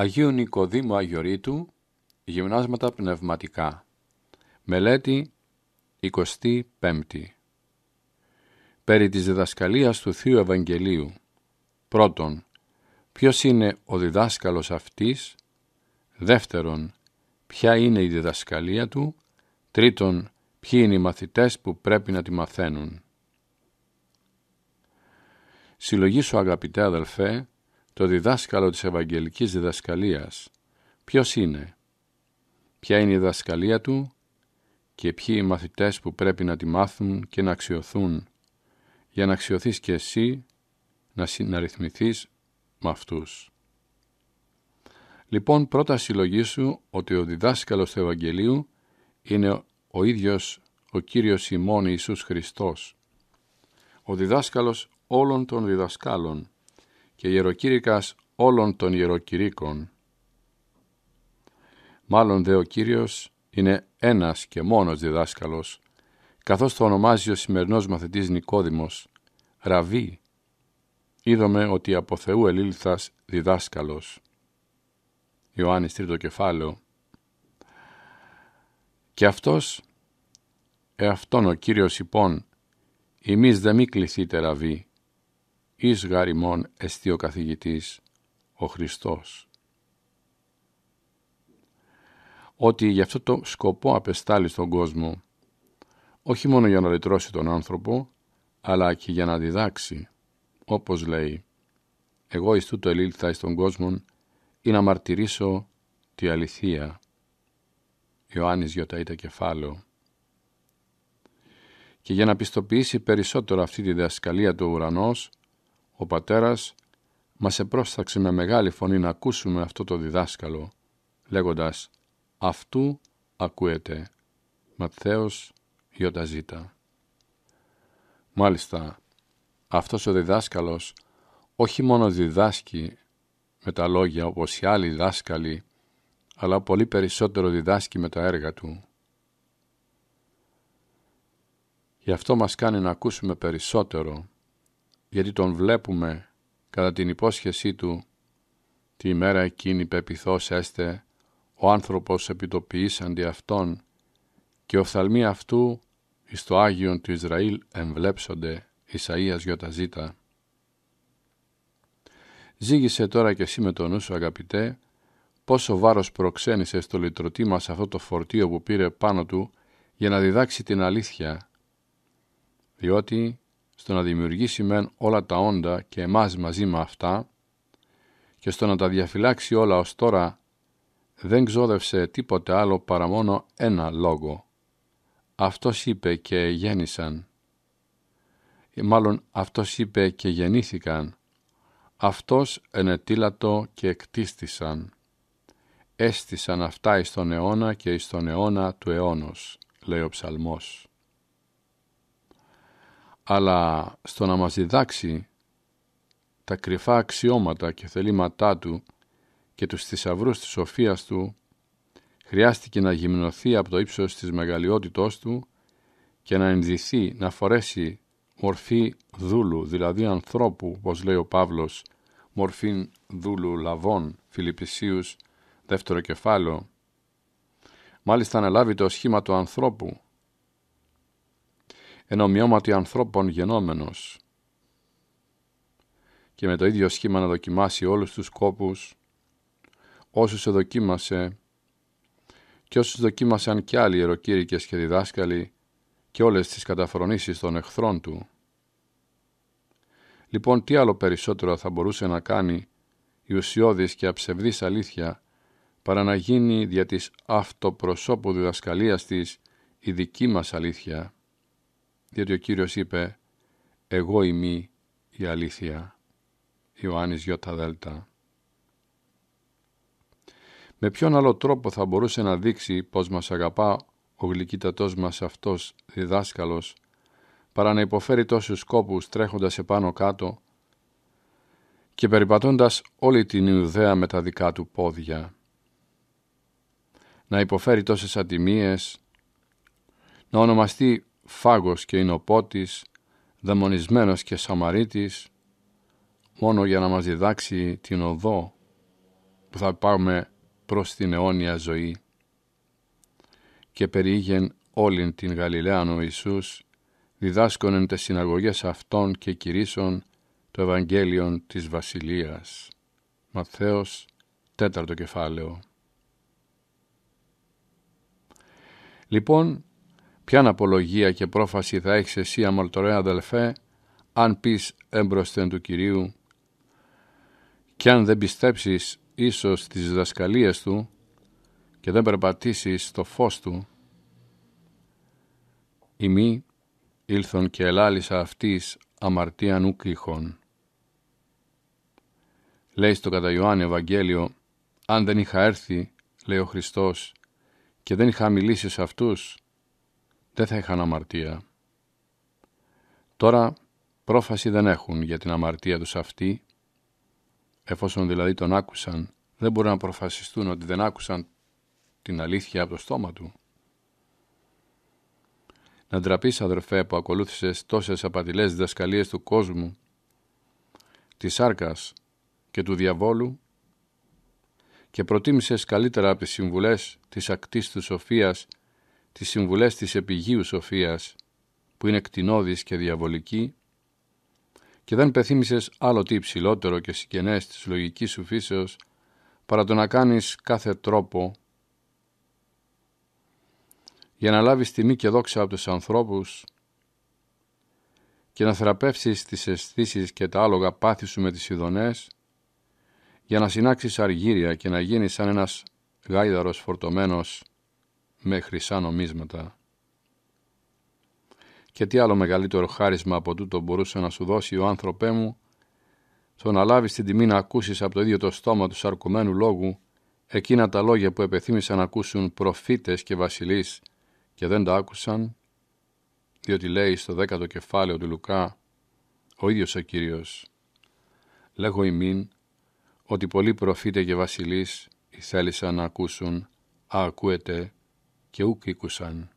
Αγίου Νικοδήμου Αγιορείτου, Γυμνάσματα Πνευματικά. Μελέτη 25. Περί της διδασκαλίας του Θείου Ευαγγελίου. Πρώτον, ποιος είναι ο διδάσκαλος αυτής. Δεύτερον, ποια είναι η διδασκαλία του. Τρίτον, ποιοι είναι οι μαθητές που πρέπει να τη μαθαίνουν. Συλλογή σου αγαπητέ αδελφέ, το διδάσκαλο της Ευαγγελικής Διδασκαλίας. Ποιος είναι, ποια είναι η διδασκαλία του και ποιοι οι μαθητές που πρέπει να τη μάθουν και να αξιωθούν για να αξιωθείς και εσύ να συναριθμηθείς με αυτούς. Λοιπόν, πρώτα συλλογή σου ότι ο διδάσκαλος του Ευαγγελίου είναι ο ίδιος ο Κύριος ημών Ιησούς Χριστός, ο διδάσκαλος όλων των διδασκάλων, και ιεροκήρυκας όλων των ιεροκηρύκων. Μάλλον δε ο Κύριος είναι ένας και μόνος διδάσκαλος, καθώς το ονομάζει ο σημερινός μαθητής Νικόδημος, Ραβή, είδομε ότι από Θεού ελήλθας διδάσκαλος. Ιωάννης Τρίτο κεφάλαιο. Και αυτός, εαυτόν ο Κύριος υπόν, λοιπόν, εμείς δε μη κληθείτε ραβή, εις γαριμών εστί ο καθηγητής, ο Χριστός. Ότι γι' αυτό το σκοπό απεστάλλει στον κόσμο, όχι μόνο για να λυτρώσει τον άνθρωπο, αλλά και για να διδάξει, όπως λέει «Εγώ εις τούτο ελήλθα εις τον κόσμο ή να μαρτυρήσω τη αληθεία». Ιωάννης Γιωταΐτα κεφάλαιο. Και για να πιστοποιήσει περισσότερο αυτή τη διδασκαλία του ουρανός, ο πατέρας μας επρόσταξε με μεγάλη φωνή να ακούσουμε αυτό το διδάσκαλο, λέγοντας «Αυτού ακούεται». Ματθαίος Ιωταζήτα. Μάλιστα, αυτός ο διδάσκαλος όχι μόνο διδάσκει με τα λόγια όπως οι άλλοι δάσκαλοι, αλλά πολύ περισσότερο διδάσκει με τα έργα του. Γι' αυτό μας κάνει να ακούσουμε περισσότερο γιατί τον βλέπουμε κατά την υπόσχεσή του τη μέρα εκείνη πεπιθός έστε ο άνθρωπος επιτοποιείς αντί αυτόν και οφθαλμοί αυτού εις το Άγιον του Ισραήλ εμβλέψονται Ισαΐας Ιωταζήτα. Ζήγησε τώρα και εσύ με τον νου σου αγαπητέ πόσο βάρος προξένησε στο λυτρωτή μας αυτό το φορτίο που πήρε πάνω του για να διδάξει την αλήθεια διότι στο να δημιουργήσει μεν όλα τα όντα και εμάς μαζί με αυτά και στο να τα διαφυλάξει όλα ως τώρα δεν ξόδευσε τίποτε άλλο παρά μόνο ένα λόγο. Αυτός είπε και γέννησαν. Μάλλον αυτός είπε και γεννήθηκαν. Αυτός ενετήλατο και εκτίστησαν. Έστησαν αυτά εις τον αιώνα και εις τον αιώνα του αιώνος, λέει ο ψαλμός αλλά στο να μας διδάξει τα κρυφά αξιώματα και θελήματά του και τους θησαυρούς της σοφίας του, χρειάστηκε να γυμνωθεί από το ύψος της μεγαλειότητός του και να ενδυθεί, να φορέσει μορφή δούλου, δηλαδή ανθρώπου, όπως λέει ο Παύλος, μορφή δούλου λαβών, Φιλιππισίους, δεύτερο κεφάλαιο. Μάλιστα να λάβει το σχήμα του ανθρώπου, εν ομοιώματι ανθρώπων γενόμενος και με το ίδιο σχήμα να δοκιμάσει όλους τους κόπους όσους δοκίμασε και όσους δοκίμασαν κι άλλοι ιεροκήρυκες και διδάσκαλοι και όλες τις καταφρονήσεις των εχθρών του. Λοιπόν, τι άλλο περισσότερο θα μπορούσε να κάνει η ουσιώδης και αψευδής αλήθεια παρά να γίνει δια της αυτοπροσώπου διδασκαλίας της η δική μας αλήθεια διότι ο Κύριος είπε «Εγώ είμαι η αλήθεια». Ιωάννης Ιώτα Δέλτα. Με ποιον άλλο τρόπο θα μπορούσε να δείξει πως μας αγαπά ο γλυκύτατός μας αυτός διδάσκαλος παρά να υποφέρει τόσους κόπους τρέχοντας επάνω κάτω και περιπατώντας όλη την Ιουδαία με τα δικά του πόδια. Να υποφέρει τόσες ατιμίες, να ονομαστεί φάγος και είναι ο δαιμονισμένος και σαμαρίτης, μόνο για να μας διδάξει την οδό που θα πάμε προς την αιώνια ζωή. Και περιήγεν όλην την Γαλιλαίαν ο Ιησούς, διδάσκονεν τις συναγωγές αυτών και κηρύσσον το Ευαγγέλιο της Βασιλείας. Ματθαίος, τέταρτο κεφάλαιο. Λοιπόν, Ποιαν απολογία και πρόφαση θα έχεις εσύ αμαλτωρέ αδελφέ, αν πεις έμπροσθεν του Κυρίου. Και αν δεν πιστέψεις ίσως τις δασκαλίες Του και δεν περπατήσεις το φως Του, ημί ήλθον και ελάλησα αυτής αμαρτίαν ουκ Λέει στο κατά Ιωάννη Ευαγγέλιο, αν δεν είχα έρθει, λέει ο Χριστός, και δεν είχα μιλήσει σε αυτούς, δεν θα είχαν αμαρτία. Τώρα πρόφαση δεν έχουν για την αμαρτία τους αυτή, εφόσον δηλαδή τον άκουσαν, δεν μπορούν να προφασιστούν ότι δεν άκουσαν την αλήθεια από το στόμα του. Να ντραπείς, αδερφέ, που ακολούθησες τόσες απατηλές διδασκαλίες του κόσμου, της σάρκας και του διαβόλου και προτίμησες καλύτερα από τις συμβουλές της ακτής του σοφίας τις συμβουλές της επιγείου σοφίας που είναι κτηνώδης και διαβολική και δεν πεθύμησες άλλο τι υψηλότερο και συγγενές της λογικής σου φύσεως παρά το να κάνεις κάθε τρόπο για να λάβεις τιμή και δόξα από τους ανθρώπους και να θεραπεύσεις τις αισθήσεις και τα άλογα πάθη σου με τις ειδονές για να συνάξεις αργύρια και να γίνεις σαν ένας γάιδαρος φορτωμένος με χρυσά νομίσματα. Και τι άλλο μεγαλύτερο χάρισμα από τούτο μπορούσε να σου δώσει ο άνθρωπέ μου, το να λάβεις την τιμή να ακούσεις από το ίδιο το στόμα του σαρκωμένου λόγου εκείνα τα λόγια που επεθύμησαν να ακούσουν προφήτες και βασιλείς και δεν τα άκουσαν, διότι λέει στο δέκατο κεφάλαιο του Λουκά ο ίδιος ο Κύριος «Λέγω ημίν ότι πολλοί προφήτες και βασιλείς θέλησαν να ακούσουν, α ακούετε και ούκ οίκουσαν.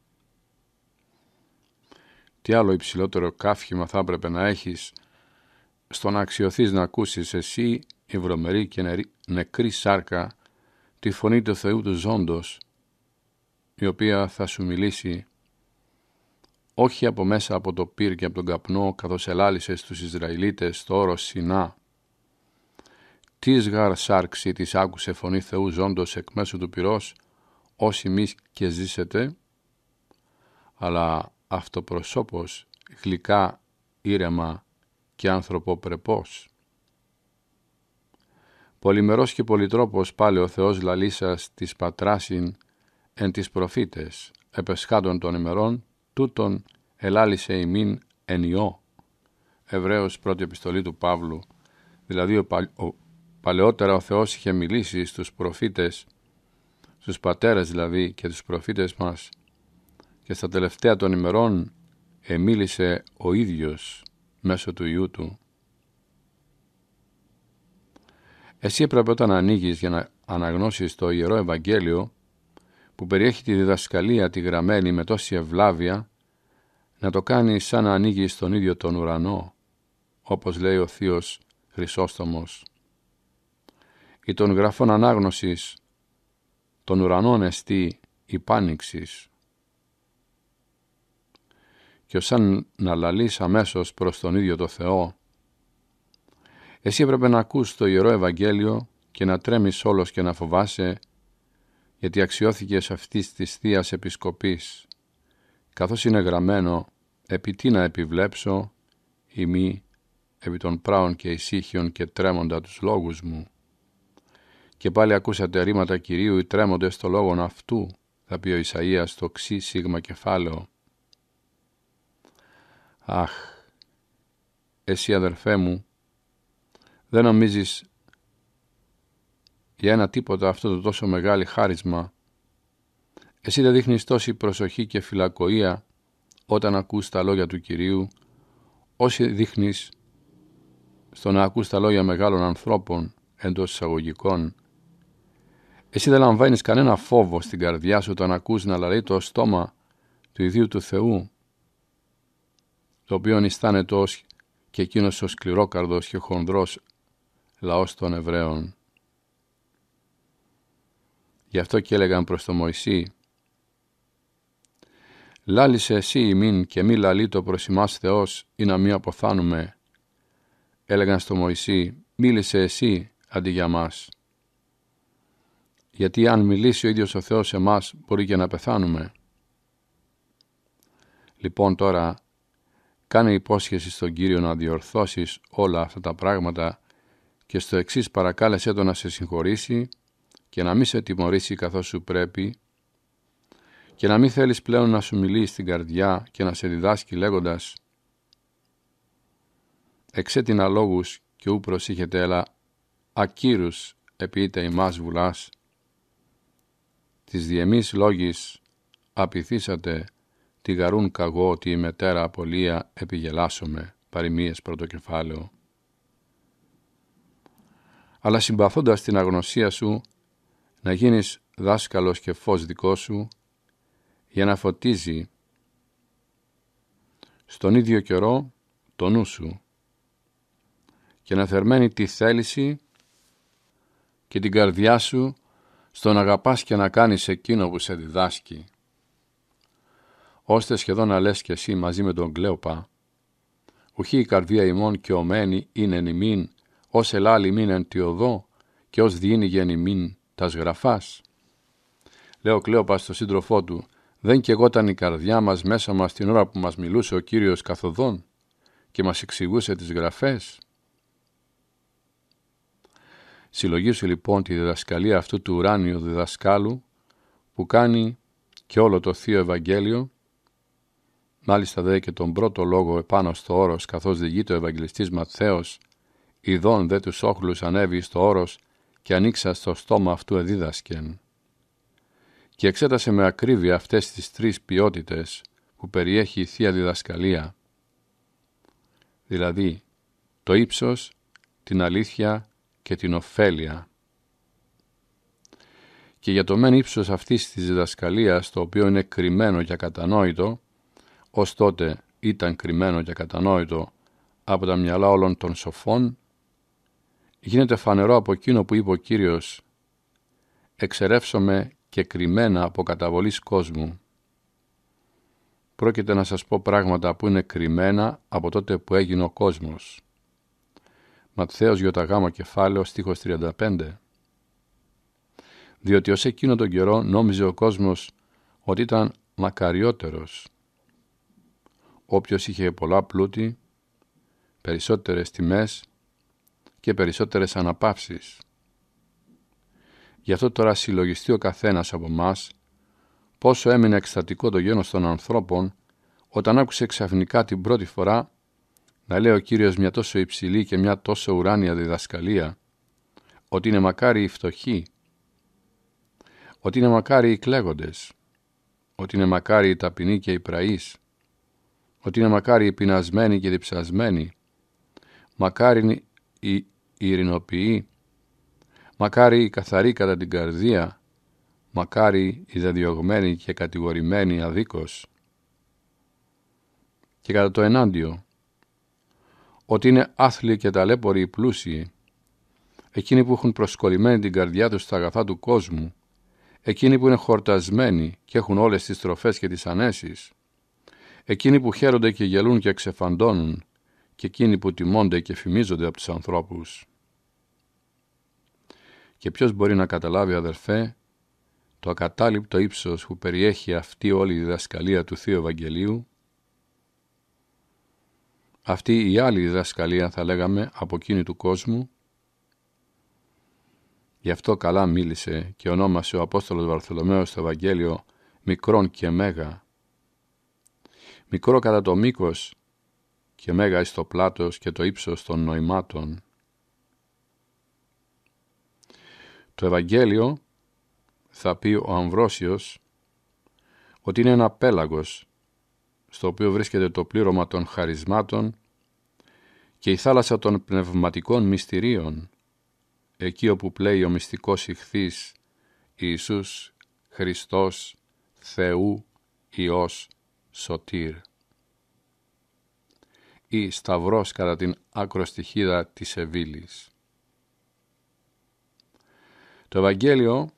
Τι άλλο υψηλότερο καύχημα θα έπρεπε να έχεις στο να αξιωθείς να ακούσεις εσύ η βρωμερή και νεκρή σάρκα τη φωνή του Θεού του ζώντος η οποία θα σου μιλήσει όχι από μέσα από το πύρ και από τον καπνό καθώς ελάλησες τους Ισραηλίτες στο όρος Σινά. Τις γαρ σάρξη της άκουσε φωνή Θεού ζώντος εκ μέσου του πυρός όσοι μη και ζήσετε, αλλά αυτοπροσώπως, γλυκά ήρεμα και άνθρωπο Πολυμερός και πολυτρόπος πάλι ο Θεός λαλίσας της πατράσιν εν τις προφήτες, επεσχάτων των ημερών, τούτον ελάλησε ημίν εν ιώ. Εβραίος πρώτη επιστολή του Παύλου, δηλαδή ο, παλαιότερα ο Θεός είχε μιλήσει στους προφήτες στους πατέρες δηλαδή και τους προφήτες μας και στα τελευταία των ημερών εμίλησε ο ίδιος μέσω του Ιού Του. Εσύ έπρεπε όταν ανοίγεις για να αναγνώσεις το Ιερό Ευαγγέλιο που περιέχει τη διδασκαλία τη γραμμένη με τόση ευλάβεια να το κάνεις σαν να ανοίγεις τον ίδιο τον ουρανό όπως λέει ο θείος Χρυσόστομος. Ή των γραφών ανάγνωσης τον ουρανόν εστί υπάνοιξης. Και αν να λαλείς αμέσως προς τον ίδιο το Θεό, εσύ έπρεπε να ακούς το Ιερό Ευαγγέλιο και να τρέμεις όλος και να φοβάσαι, γιατί αξιώθηκες αυτής της Θείας Επισκοπής, καθώς είναι γραμμένο, επί τι να επιβλέψω, ημί, επί των πράων και ησύχιων και τρέμοντα τους λόγους μου. Και πάλι ακούσατε ρήματα Κυρίου ή τρέμοντες το λόγον αυτού, θα πει ο Ισαΐας στο ξύ σίγμα κεφάλαιο. Αχ, εσύ αδερφέ μου, δεν νομίζεις για ένα τίποτα αυτό το τόσο μεγάλο χάρισμα. Εσύ δεν δείχνεις τόση προσοχή και φυλακοία όταν ακούς τα λόγια του Κυρίου, όσοι δείχνεις στο να ακούς τα λόγια μεγάλων ανθρώπων εντός εισαγωγικών, εσύ δεν λαμβάνεις κανένα φόβο στην καρδιά σου όταν ακούς να λαρεί το στόμα του ιδίου του Θεού, το οποίο αισθάνεται ως και εκείνος ο σκληρόκαρδος και χονδρός λαός των Εβραίων. Γι' αυτό και έλεγαν προς τον Μωυσή «Λάλησε εσύ μην και μη λαλεί το προς εμά Θεός ή να μη αποθάνουμε». Έλεγαν στο Μωυσή «Μίλησε εσύ αντί για μας» γιατί αν μιλήσει ο ίδιος ο Θεός σε μας μπορεί και να πεθάνουμε. Λοιπόν τώρα, κάνε υπόσχεση στον Κύριο να διορθώσεις όλα αυτά τα πράγματα και στο εξής παρακάλεσέ το να σε συγχωρήσει και να μην σε τιμωρήσει καθώς σου πρέπει και να μην θέλεις πλέον να σου μιλεί στην καρδιά και να σε διδάσκει λέγοντας «Εξέτεινα λόγους και ού προσήχεται έλα, ακύρους είτε ημάς βουλάς» της διεμείς λόγης απειθήσατε τη γαρούν ότι η μετέρα απολία επιγελάσουμε παροιμίες πρωτοκεφάλαιο. Αλλά συμπαθώντας την αγνωσία σου να γίνεις δάσκαλος και φως δικός σου για να φωτίζει στον ίδιο καιρό το νου σου και να θερμαίνει τη θέληση και την καρδιά σου στον να αγαπάς και να κάνεις εκείνο που σε διδάσκει, ώστε σχεδόν να λες κι εσύ μαζί με τον Κλέοπα, ουχή η καρδία ημών και ομένη είναι νημήν, ως ελάλη μην εν τη οδό, και ως διήνει γεννημήν τας γραφάς. Λέω Κλέοπα στο σύντροφό του, δεν κεγόταν η καρδιά μας μέσα μας την ώρα που μας μιλούσε ο Κύριος καθοδόν και μας εξηγούσε τις γραφές. Συλλογίσου λοιπόν τη διδασκαλία αυτού του ουράνιου διδασκάλου που κάνει και όλο το Θείο Ευαγγέλιο, μάλιστα δε και τον πρώτο λόγο επάνω στο όρος καθώς διηγεί ο Ευαγγελιστής Ματθαίος, ειδών δε τους όχλους ανέβει στο όρος και ανοίξα στο στόμα αυτού εδίδασκεν. Και εξέτασε με ακρίβεια αυτές τις τρεις ποιότητες που περιέχει η Θεία Διδασκαλία, δηλαδή το ύψος, την αλήθεια και την ωφέλεια. Και για το μεν ύψος αυτής της διδασκαλίας, το οποίο είναι κρυμμένο και ακατανόητο, ως τότε ήταν κρυμμένο και ακατανόητο από τα μυαλά όλων των σοφών, γίνεται φανερό από εκείνο που είπε ο Κύριος «Εξερεύσομαι και κρυμμένα από καταβολής κόσμου». Πρόκειται να σας πω πράγματα που είναι κρυμμένα από τότε που έγινε ο κόσμος. Ματθαίος γάμα κεφάλαιο στίχος 35. Διότι ως εκείνο τον καιρό νόμιζε ο κόσμος ότι ήταν μακαριότερος. Όποιος είχε πολλά πλούτη, περισσότερες τιμές και περισσότερες αναπαύσεις. Γι' αυτό τώρα συλλογιστεί ο καθένας από μας πόσο έμεινε εκστατικό το γένος των ανθρώπων όταν άκουσε ξαφνικά την πρώτη φορά να λέει ο Κύριος μια τόσο υψηλή και μια τόσο ουράνια διδασκαλία, ότι είναι μακάρι οι φτωχοί, ότι είναι μακάρι οι κλαίγοντες, ότι είναι μακάρι οι ταπεινοί και οι πραείς, ότι είναι μακάρι οι πεινασμένοι και οι διψασμένοι, μακάρι οι ειρηνοποιοί, μακάρι οι καθαροί κατά την καρδία, μακάρι οι δεδιωγμένοι και κατηγορημένοι αδίκως. Και κατά το ενάντιο, ότι είναι άθλοι και ταλέποροι οι πλούσιοι, εκείνοι που έχουν προσκολλημένη την καρδιά τους στα αγαθά του κόσμου, εκείνοι που είναι χορτασμένοι και έχουν όλες τις τροφές και τις ανέσεις, εκείνοι που χαίρονται και γελούν και εξεφαντώνουν και εκείνοι που τιμώνται και φημίζονται από τους ανθρώπους. Και ποιος μπορεί να καταλάβει αδερφέ το ακατάληπτο ύψος που περιέχει αυτή όλη η διδασκαλία του Θείου Ευαγγελίου αυτή η άλλη διδασκαλία θα λέγαμε από εκείνη του κόσμου. Γι' αυτό καλά μίλησε και ονόμασε ο Απόστολος Βαρθολομαίος στο Ευαγγέλιο μικρόν και μέγα. Μικρό κατά το μήκος και μέγα εις το πλάτος και το ύψος των νοημάτων. Το Ευαγγέλιο θα πει ο Αμβρόσιος ότι είναι ένα πέλαγος στο οποίο βρίσκεται το πλήρωμα των χαρισμάτων και η θάλασσα των πνευματικών μυστηρίων, εκεί όπου πλέει ο μυστικός ηχθής Ιησούς Χριστός Θεού Υιός Σωτήρ. Ή σταυρός κατά την άκροστιχίδα της Εβίλης. Το Ευαγγέλιο,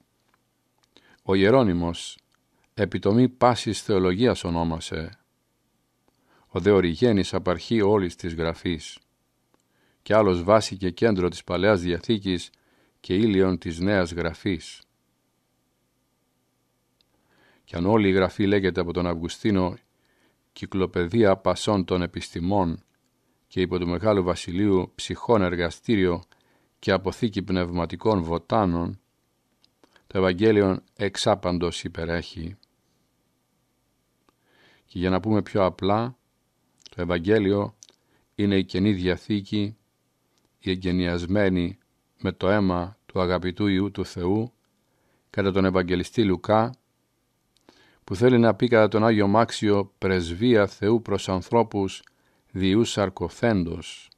ο Ιερώνυμος, επιτομή πάσης θεολογίας ονόμασε, ο δε Οριγένης απαρχή όλης της γραφής. και άλλος βάση και κέντρο της Παλαιάς Διαθήκης και ήλιον της Νέας Γραφής. Κι αν όλη η γραφή λέγεται από τον Αυγουστίνο κυκλοπαιδεία πασών των επιστημών και υπό του Μεγάλου Βασιλείου ψυχών εργαστήριο και αποθήκη πνευματικών βοτάνων, το Ευαγγέλιο εξάπαντος υπερέχει. Και για να πούμε πιο απλά, το Ευαγγέλιο είναι η Καινή Διαθήκη, η εγκαινιασμένη με το αίμα του αγαπητού Ιού του Θεού, κατά τον Ευαγγελιστή Λουκά, που θέλει να πει κατά τον Άγιο Μάξιο «Πρεσβεία Θεού προς ανθρώπους διούς σαρκοθέντος,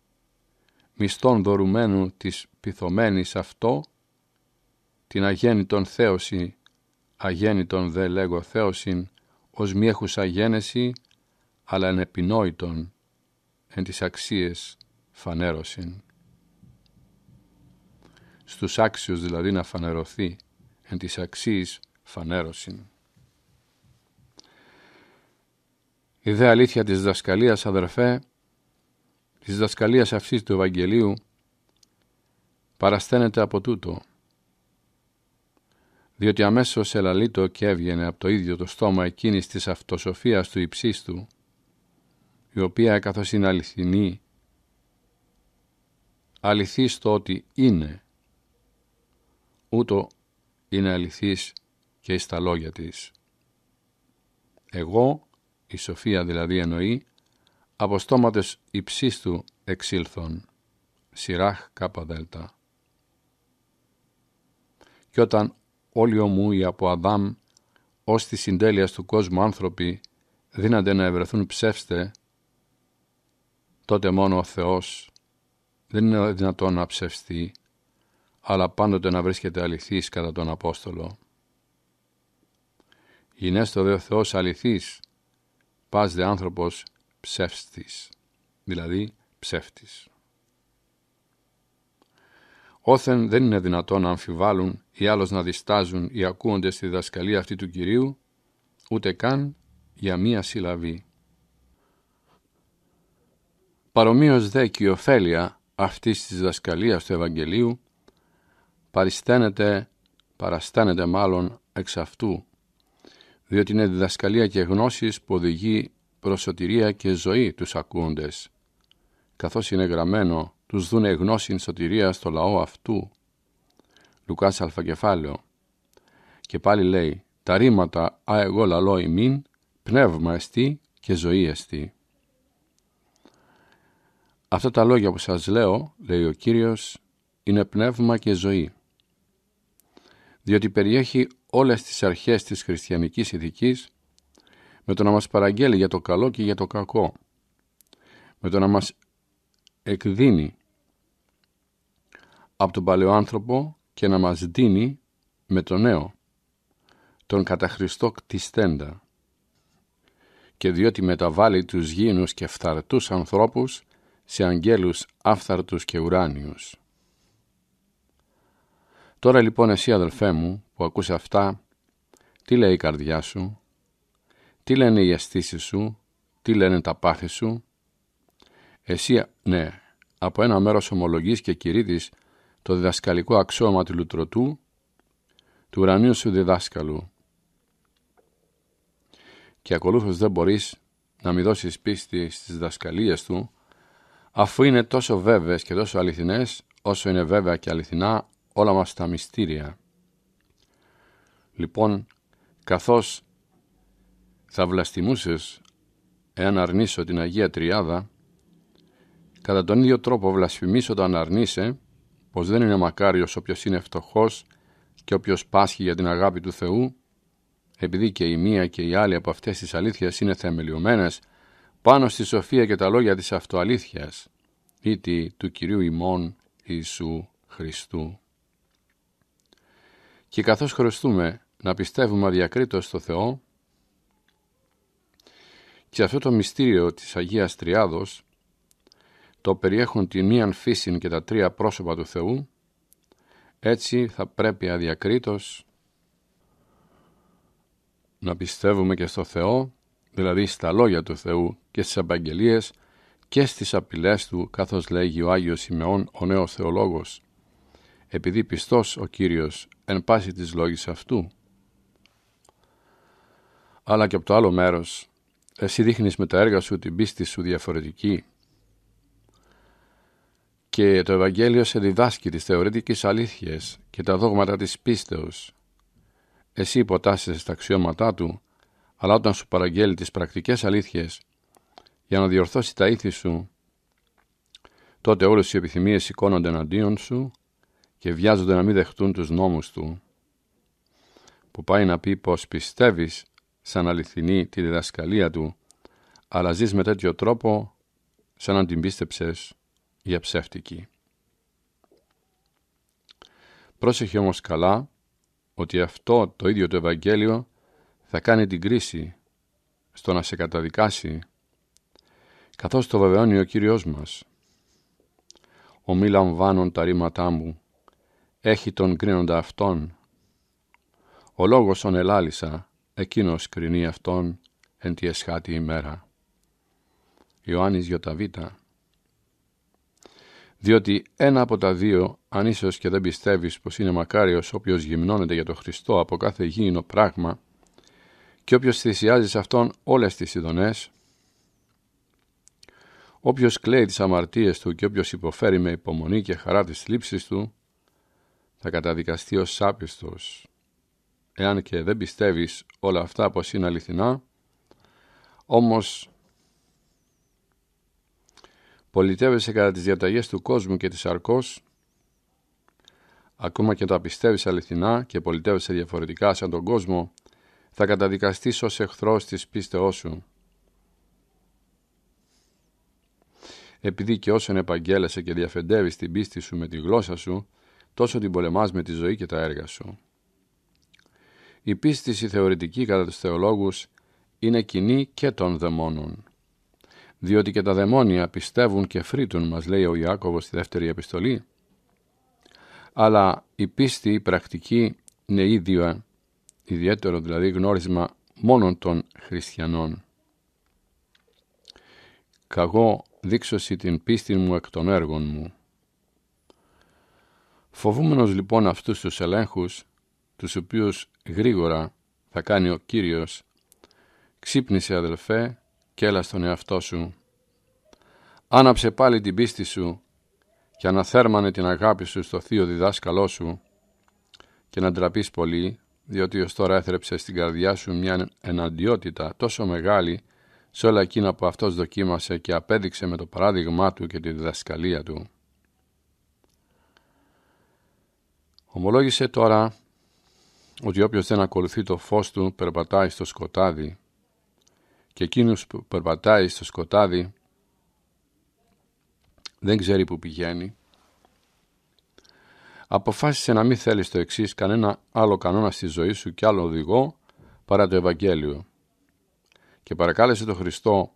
μισθών δωρουμένου της πειθωμένης αυτό, την αγέννητον θέωση, αγέννητον δε λέγω θέωσιν, ως μη έχουσα αλλά επινόητον, εν τις αξίες φανέρωσιν. Στους άξιους δηλαδή να φανερωθεί εν τις αξίες φανέρωσιν. Η δε αλήθεια της δασκαλίας αδερφέ, της δασκαλίας αυτής του Ευαγγελίου παρασταίνεται από τούτο, διότι αμέσως ελαλείτο και έβγαινε από το ίδιο το στόμα εκείνης της αυτοσοφίας του υψίστου, η οποία καθώς είναι αληθινή, αληθής το ότι είναι, ούτω είναι αληθής και στα λόγια της. Εγώ, η σοφία δηλαδή εννοεί, από στόματος υψίστου εξήλθον, σειράχ καπαδελτα. δέλτα. Κι όταν όλοι ομού οι από Αδάμ, ως τη συντέλεια του κόσμου άνθρωποι, δύναται να ευρεθούν ψεύστε, τότε μόνο ο Θεός δεν είναι δυνατόν να ψευστεί, αλλά πάντοτε να βρίσκεται αληθής κατά τον Απόστολο. Γινέστο δε ο Θεός αληθής, πας δε άνθρωπος ψεύστης, δηλαδή ψεύτης. Όθεν δεν είναι δυνατόν να αμφιβάλλουν ή άλλως να διστάζουν οι ακούοντες τη διδασκαλία αυτή του Κυρίου, ούτε καν για μία συλλαβή. Παρομοίως δε και η ωφέλεια αυτής της δασκαλίας του Ευαγγελίου παρισταίνεται, παραστάνεται μάλλον εξ αυτού, διότι είναι διδασκαλία και γνώσεις που οδηγεί προς σωτηρία και ζωή τους ακούντες, καθώς είναι γραμμένο τους δούνε γνώση σωτηρία στο λαό αυτού. Λουκάς αλφακεφάλαιο. Και πάλι λέει, τα ρήματα α εγώ λαλό ημίν, πνεύμα εστί και ζωή εστί. Αυτά τα λόγια που σας λέω, λέει ο Κύριος, είναι πνεύμα και ζωή, διότι περιέχει όλες τις αρχές της χριστιανικής ηθικής με το να μας παραγγέλει για το καλό και για το κακό, με το να μας εκδίνει από τον παλαιό άνθρωπο και να μας δίνει με το νέο, τον καταχριστό κτιστέντα. Και διότι μεταβάλλει τους γήινους και φθαρτούς ανθρώπους σε αγγέλους άφθαρτους και ουράνιους. Τώρα λοιπόν εσύ αδελφέ μου που ακούς αυτά, τι λέει η καρδιά σου, τι λένε οι αισθήσεις σου, τι λένε τα πάθη σου. Εσύ, ναι, από ένα μέρος ομολογείς και κηρύττεις το διδασκαλικό αξώμα του λουτρωτού, του ουρανίου σου διδάσκαλου. Και ακολούθως δεν μπορείς να μη δώσεις πίστη στις δασκαλίες του, αφού είναι τόσο βέβαιες και τόσο αληθινές, όσο είναι βέβαια και αληθινά όλα μας τα μυστήρια. Λοιπόν, καθώς θα βλαστημούσες εάν αρνήσω την Αγία Τριάδα, κατά τον ίδιο τρόπο το όταν αρνείσαι, πως δεν είναι μακάριος όποιος είναι φτωχός και όποιος πάσχει για την αγάπη του Θεού, επειδή και η μία και η άλλη από αυτές τις αλήθειες είναι θεμελιωμένες πάνω στη σοφία και τα λόγια της αυτοαλήθειας ή τη του Κυρίου ημών Ιησού Χριστού. Και καθώς χρωστούμε να πιστεύουμε αδιακρίτως στο Θεό και αυτό το μυστήριο της Αγίας Τριάδος το περιέχουν τη μίαν φύση και τα τρία πρόσωπα του Θεού έτσι θα πρέπει αδιακρίτως να πιστεύουμε και στο Θεό δηλαδή στα λόγια του Θεού και στις απαγγελίες και στις απειλές του, καθώς λέγει ο Άγιος Σιμεών ο νέος θεολόγος. Επειδή πιστός ο Κύριος εν πάση της λόγης αυτού. Αλλά και από το άλλο μέρος, εσύ δείχνεις με τα έργα σου την πίστη σου διαφορετική και το Ευαγγέλιο σε διδάσκει τις θεωρητικές αλήθειες και τα δόγματα της πίστεως. Εσύ υποτάσσεσαι στα αξιώματά του αλλά όταν σου παραγγέλει τις πρακτικές αλήθειες για να διορθώσει τα ήθη σου, τότε όλες οι επιθυμίες σηκώνονται εναντίον σου και βιάζονται να μην δεχτούν τους νόμους του, που πάει να πει πως πιστεύεις σαν αληθινή τη διδασκαλία του, αλλά ζεις με τέτοιο τρόπο σαν να την πίστεψες για ψεύτικη. Πρόσεχε όμως καλά ότι αυτό το ίδιο το Ευαγγέλιο θα κάνει την κρίση στο να σε καταδικάσει, καθώς το βεβαιώνει ο Κύριος μας. Ο μη λαμβάνων τα ρήματά μου, έχει τον κρίνοντα αυτόν. Ο λόγος ον ελάλησα, εκείνος κρινεί αυτόν εν τη εσχάτη ημέρα. Ιωάννης Ιωταβήτα διότι ένα από τα δύο, αν ίσως και δεν πιστεύεις πως είναι μακάριος όποιος γυμνώνεται για το Χριστό από κάθε γήινο πράγμα, και όποιος θυσιάζει σε αυτόν όλες τις ειδονές, όποιος κλαίει τις αμαρτίες του και όποιος υποφέρει με υπομονή και χαρά της θλίψης του, θα καταδικαστεί ως άπιστος. Εάν και δεν πιστεύεις όλα αυτά πως είναι αληθινά, όμως πολιτεύεσαι κατά τις διαταγές του κόσμου και της αρκός, ακόμα και τα πιστεύεις αληθινά και πολιτεύεσαι διαφορετικά σαν τον κόσμο, θα καταδικαστείς ως εχθρός της πίστεώς σου. Επειδή και όσον επαγγέλλεσαι και διαφεντεύεις την πίστη σου με τη γλώσσα σου, τόσο την πολεμάς με τη ζωή και τα έργα σου. Η πίστηση θεωρητική κατά τους θεολόγους είναι κοινή και των δαιμόνων. Διότι και τα δαιμόνια πιστεύουν και φρύτουν, μας λέει ο Ιάκωβος στη δεύτερη επιστολή. Αλλά η πίστη, πρακτική, είναι ίδια ιδιαίτερο δηλαδή γνώρισμα μόνον των χριστιανών. Καγώ δείξωση την πίστη μου εκ των έργων μου. Φοβούμενος λοιπόν αυτούς τους ελέγχους, τους οποίους γρήγορα θα κάνει ο Κύριος, ξύπνησε αδελφέ και έλα στον εαυτό σου. Άναψε πάλι την πίστη σου και αναθέρμανε την αγάπη σου στο θείο διδάσκαλό σου και να ντραπείς πολύ διότι ως τώρα έθρεψε στην καρδιά σου μια εναντιότητα τόσο μεγάλη σε όλα εκείνα που αυτός δοκίμασε και απέδειξε με το παράδειγμά του και τη διδασκαλία του. Ομολόγησε τώρα ότι όποιος δεν ακολουθεί το φως του περπατάει στο σκοτάδι και εκείνος που περπατάει στο σκοτάδι δεν ξέρει που πηγαίνει αποφάσισε να μην θέλεις το εξής κανένα άλλο κανόνα στη ζωή σου και άλλο οδηγό παρά το Ευαγγέλιο. Και παρακάλεσε τον Χριστό,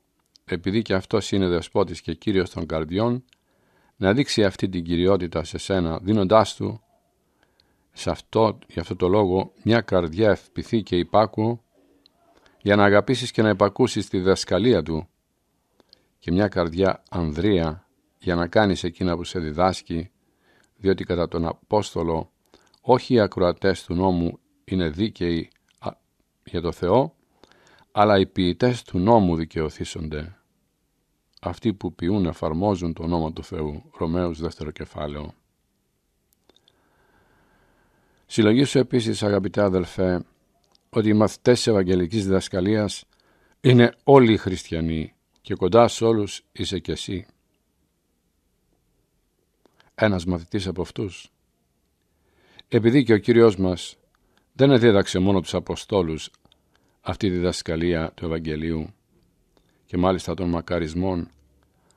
επειδή και αυτό είναι δεσπότης και κύριος των καρδιών, να δείξει αυτή την κυριότητα σε σένα, δίνοντάς του, σε αυτό, για αυτό το λόγο, μια καρδιά ευπηθή και υπάκου, για να αγαπήσεις και να υπακούσεις τη διδασκαλία του, και μια καρδιά ανδρεία, για να κάνεις εκείνα που σε διδάσκει διότι κατά τον Απόστολο όχι οι ακροατές του νόμου είναι δίκαιοι για το Θεό, αλλά οι ποιητές του νόμου δικαιωθήσονται. Αυτοί που ποιούν εφαρμόζουν το νόμο του Θεού. Ρωμαίους δεύτερο κεφάλαιο. Συλλογήσου επίσης αγαπητέ αδελφέ ότι οι μαθητές της Ευαγγελικής Διδασκαλίας είναι όλοι χριστιανοί και κοντά σε όλους είσαι και εσύ ένας μαθητής από αυτούς. Επειδή και ο Κύριος μας δεν δίδαξε μόνο τους Αποστόλους αυτή τη διδασκαλία του Ευαγγελίου και μάλιστα των μακαρισμών,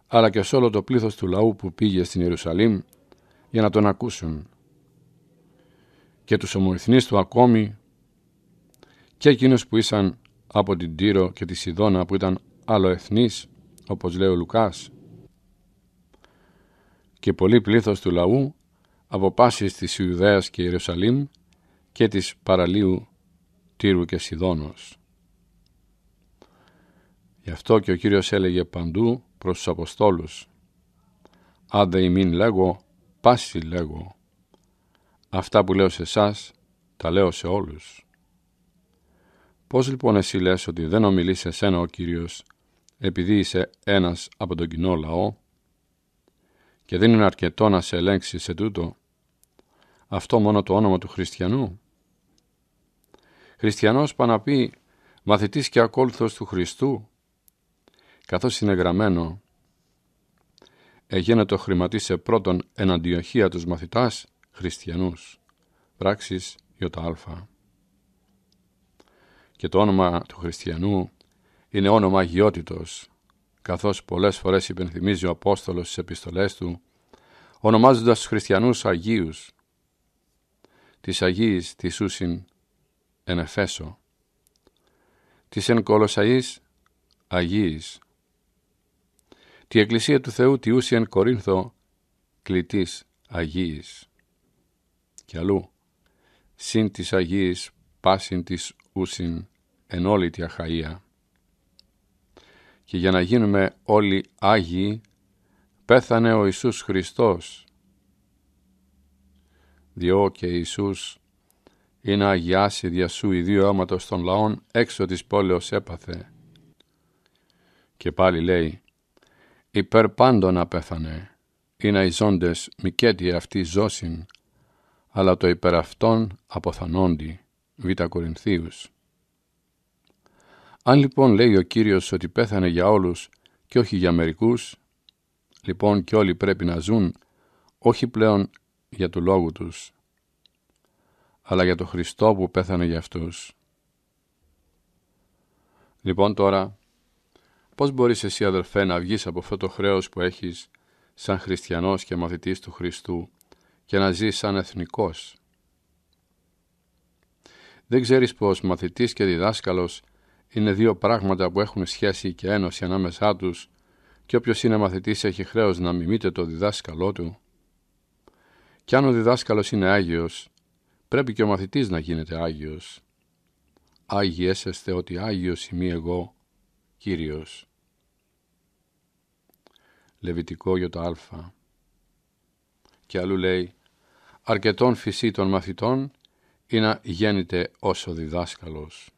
αλλά και σε όλο το πλήθος του λαού που πήγε στην Ιερουσαλήμ για να τον ακούσουν. Και τους ομορυθνείς του ακόμη και εκείνους που ήσαν από την Τύρο και τη Σιδώνα που ήταν άλλο εθνής, όπως λέει ο Λουκάς, και πολύ πλήθος του λαού από πάσης της Ιουδαίας και Ιερουσαλήμ και της παραλίου Τύρου και Σιδόνος. Γι' αυτό και ο Κύριος έλεγε παντού προς τους Αποστόλους «Άντε ημίν λέγω, πάση λέγω, αυτά που λέω σε εσάς, τα λέω σε όλους». Πώς λοιπόν εσύ λες ότι δεν ομιλείς σε σένα ο Κύριος επειδή είσαι ένας από τον κοινό λαό, και δεν είναι αρκετό να σε ελέγξει σε τούτο αυτό μόνο το όνομα του χριστιανού. Χριστιανός πει, μαθητής και ακόλουθος του Χριστού καθώς είναι γραμμένο εγένετο χρηματίσε πρώτον εναντιοχία τους μαθητάς χριστιανούς. Πράξεις Α. Και το όνομα του χριστιανού είναι όνομα αγιότητος καθώς πολλές φορές υπενθυμίζει ο Απόστολος στις επιστολές του, ονομάζοντας τους χριστιανούς Αγίους, της αγιης της Ούσιν εν Εφέσο, της εν Κολοσαΐς Αγίης, τη Εκκλησία του Θεού τη Ούσι εν Κορίνθο κλητής Αγίης». και αλλού, συν της Αγίης πάσιν της Ούσιν εν όλη τη Αχαΐα, και για να γίνουμε όλοι Άγιοι, πέθανε ο Ιησούς Χριστός. Διό και Ιησούς είναι αγιάσει δια σου ιδίου αίματος των λαών έξω της πόλεως έπαθε. Και πάλι λέει, υπέρ πάντων απέθανε, είναι οι μη μικέτη αυτοί ζώσιν, αλλά το υπεραυτόν αποθανόντι. Β. Κορινθίους αν λοιπόν λέει ο Κύριος ότι πέθανε για όλους και όχι για μερικούς, λοιπόν και όλοι πρέπει να ζουν, όχι πλέον για του λόγου τους, αλλά για το Χριστό που πέθανε για αυτούς. Λοιπόν τώρα, πώς μπορείς εσύ αδερφέ να βγεις από αυτό το χρέος που έχεις σαν χριστιανός και μαθητής του Χριστού και να ζεις σαν εθνικός. Δεν ξέρεις πως μαθητής και διδάσκαλος είναι δύο πράγματα που έχουν σχέση και ένωση ανάμεσά τους και όποιος είναι μαθητής έχει χρέος να μιμείται το διδάσκαλό του. Κι αν ο διδάσκαλος είναι Άγιος, πρέπει και ο μαθητής να γίνεται Άγιος. Άγιοι έσεστε ότι Άγιος είμαι εγώ, Κύριος. Λεβιτικό για το Α. Και αλλού λέει, αρκετών φυσί των μαθητών είναι να γίνεται ως ο διδάσκαλος.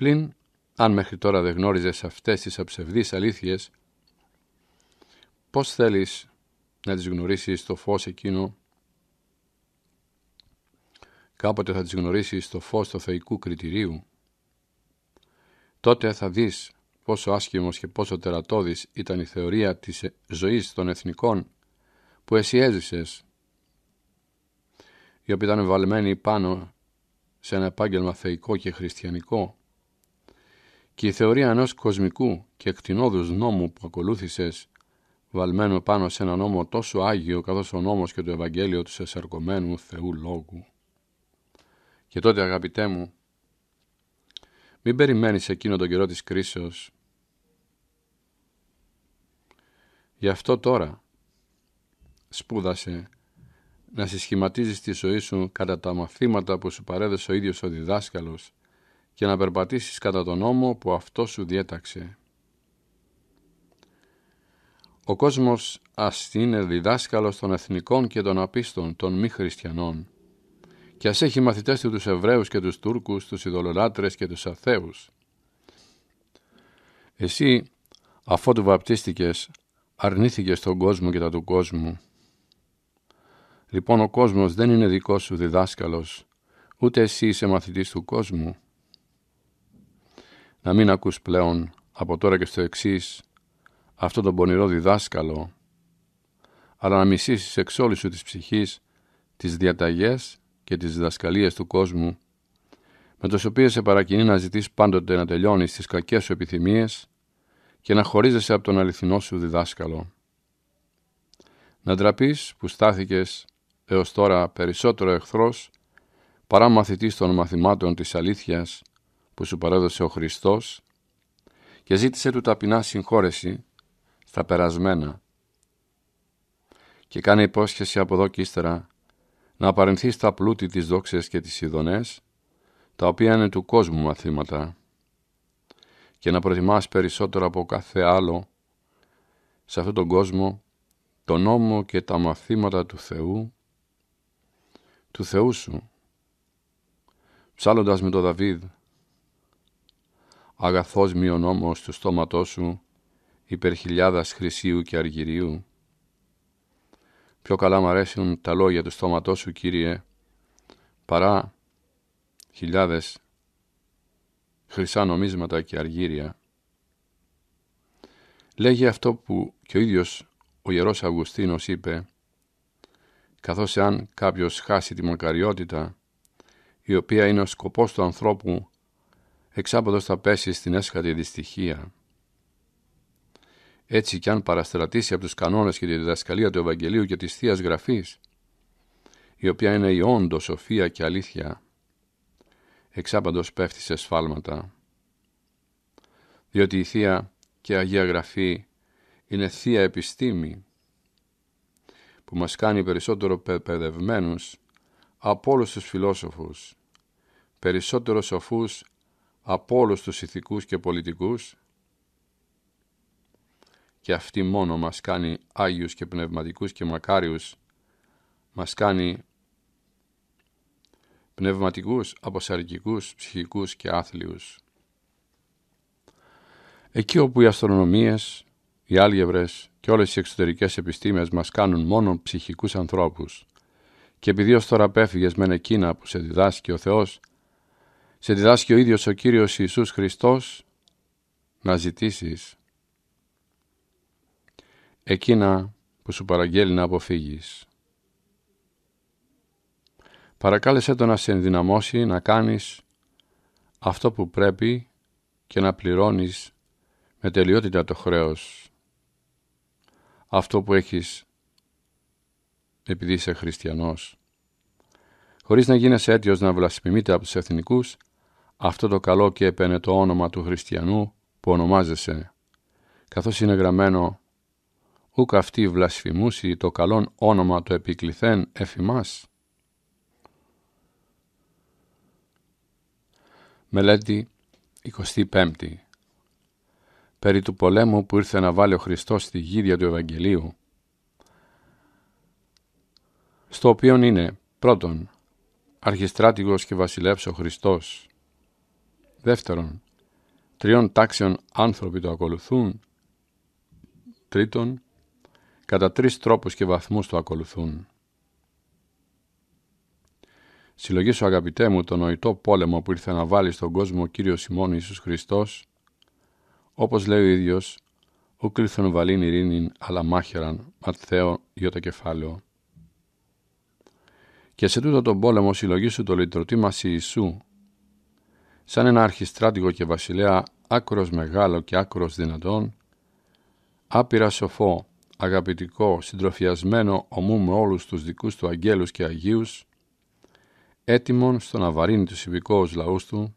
Πλην, αν μέχρι τώρα δεν γνώριζες αυτές τις αψευδείς αλήθειες, πώς θέλεις να τις γνωρίσεις στο φως εκείνο. Κάποτε θα τις γνωρίσεις στο φως του θεϊκού κριτηρίου. Τότε θα δεις πόσο άσχημος και πόσο τερατώδης ήταν η θεωρία της ζωής των εθνικών που εσύ έζησες, η οποία ήταν βαλμένη πάνω σε ένα επάγγελμα θεϊκό και χριστιανικό, και η θεωρία ενός κοσμικού και εκτινόδους νόμου που ακολούθησες, βαλμένο πάνω σε ένα νόμο τόσο άγιο καθώς ο νόμος και το Ευαγγέλιο του σεσαρκωμένου Θεού Λόγου. Και τότε αγαπητέ μου, μην περιμένεις εκείνο τον καιρό της κρίσεως. Γι' αυτό τώρα σπούδασε να συσχηματίζεις τη ζωή σου κατά τα μαθήματα που σου παρέδωσε ο ίδιος ο διδάσκαλος και να περπατήσεις κατά τον νόμο που αυτό σου διέταξε. Ο κόσμος ας είναι διδάσκαλος των εθνικών και των απίστων, των μη χριστιανών. Και ας έχει μαθητές του τους Εβραίους και τους Τούρκους, τους ειδωλολάτρες και τους αθέους. Εσύ, αφότου βαπτίστηκες, αρνήθηκες τον κόσμο και τα του κόσμου. Λοιπόν, ο κόσμος δεν είναι δικός σου διδάσκαλος, ούτε εσύ είσαι μαθητής του κόσμου, να μην ακούς πλέον από τώρα και στο εξής αυτό τον πονηρό διδάσκαλο, αλλά να μισήσεις εξ όλης σου της ψυχής τις διαταγές και τις διδασκαλίες του κόσμου, με τους οποίες σε παρακινεί να ζητείς πάντοτε να τελειώνεις τις κακές σου επιθυμίες και να χωρίζεσαι από τον αληθινό σου διδάσκαλο. Να ντραπείς που στάθηκες έως τώρα περισσότερο εχθρός παρά μαθητής των μαθημάτων της αλήθειας που σου παρέδωσε ο Χριστός και ζήτησε του ταπεινά συγχώρεση στα περασμένα και κάνε υπόσχεση από εδώ και ύστερα να παρενθεί τα πλούτη της δόξης και της ειδονές τα οποία είναι του κόσμου μαθήματα και να προτιμάς περισσότερο από κάθε άλλο σε αυτόν τον κόσμο τον νόμο και τα μαθήματα του Θεού του Θεού σου ψάλλοντας με τον Δαβίδ αγαθός μειονόμος του στόματός σου, υπερχιλιάδας χρυσίου και αργυρίου. Πιο καλά μ' αρέσουν τα λόγια του στόματός σου, Κύριε, παρά χιλιάδες χρυσά νομίσματα και αργύρια. Λέγει αυτό που και ο ίδιος ο Ιερός Αυγουστίνος είπε, καθώς εάν κάποιος χάσει τη μακαριότητα, η οποία είναι ο σκοπός του ανθρώπου εξάποδος θα πέσει στην έσχατη δυστυχία. Έτσι κι αν παραστρατήσει από τους κανόνες και τη διδασκαλία του Ευαγγελίου και της Θείας Γραφής, η οποία είναι η όντο σοφία και αλήθεια, εξάπαντος πέφτει σε σφάλματα. Διότι η Θεία και η Αγία Γραφή είναι Θεία Επιστήμη, που μας κάνει περισσότερο παιδευμένους από όλους τους φιλόσοφους, περισσότερο σοφούς από όλους τους ηθικούς και πολιτικούς και αυτή μόνο μας κάνει άγιους και πνευματικούς και μακάριους μας κάνει πνευματικούς, αποσαρκικούς, ψυχικούς και άθλιους. Εκεί όπου οι αστρονομίες, οι άλγευρες και όλες οι εξωτερικές επιστήμες μας κάνουν μόνο ψυχικούς ανθρώπους και επειδή ως τώρα πέφυγες μεν εκείνα που σε διδάσκει ο Θεός σε διδάσκει ο ίδιος ο Κύριος Ιησούς Χριστός να ζητήσεις εκείνα που σου παραγγέλει να αποφύγεις. Παρακάλεσέ το να σε ενδυναμώσει να κάνεις αυτό που πρέπει και να πληρώνεις με τελειότητα το χρέος. Αυτό που έχεις επειδή είσαι χριστιανός. Χωρίς να γίνεσαι αίτιος να βλασφημείται από τους εθνικούς, αυτό το καλό και έπαινε το όνομα του χριστιανού που ονομάζεσαι, καθώς είναι γραμμένο «Ούκ αυτή βλασφημούσι το καλόν όνομα του επικληθέν εφημάς». Μελέτη 25 Περί του πολέμου που ήρθε να βάλει ο Χριστός στη γύρια του Ευαγγελίου, στο οποίο είναι πρώτον αρχιστράτηγος και βασιλεύς ο Χριστός, Δεύτερον, τριών τάξεων άνθρωποι το ακολουθούν. Τρίτον, κατά τρεις τρόπους και βαθμούς το ακολουθούν. Συλλογή σου αγαπητέ μου τον νοητό πόλεμο που ήρθε να βάλει στον κόσμο ο Κύριος ημών Ιησούς Χριστός, όπως λέει ο ίδιος, «Ου κρύθον βαλήν ειρήνην αλλά μάχεραν, Ματθαίο γιώτα κεφάλαιο». Και σε τούτο τον πόλεμο συλλογή σου το λυτρωτή μας Ιησού, σαν ένα αρχιστράτηγο και βασιλέα άκρος μεγάλο και άκρος δυνατόν, άπειρα σοφό, αγαπητικό, συντροφιασμένο ομού με όλους τους δικούς του αγγέλους και αγίους, έτοιμον στο να βαρύνει τους υπηκόους λαούς του,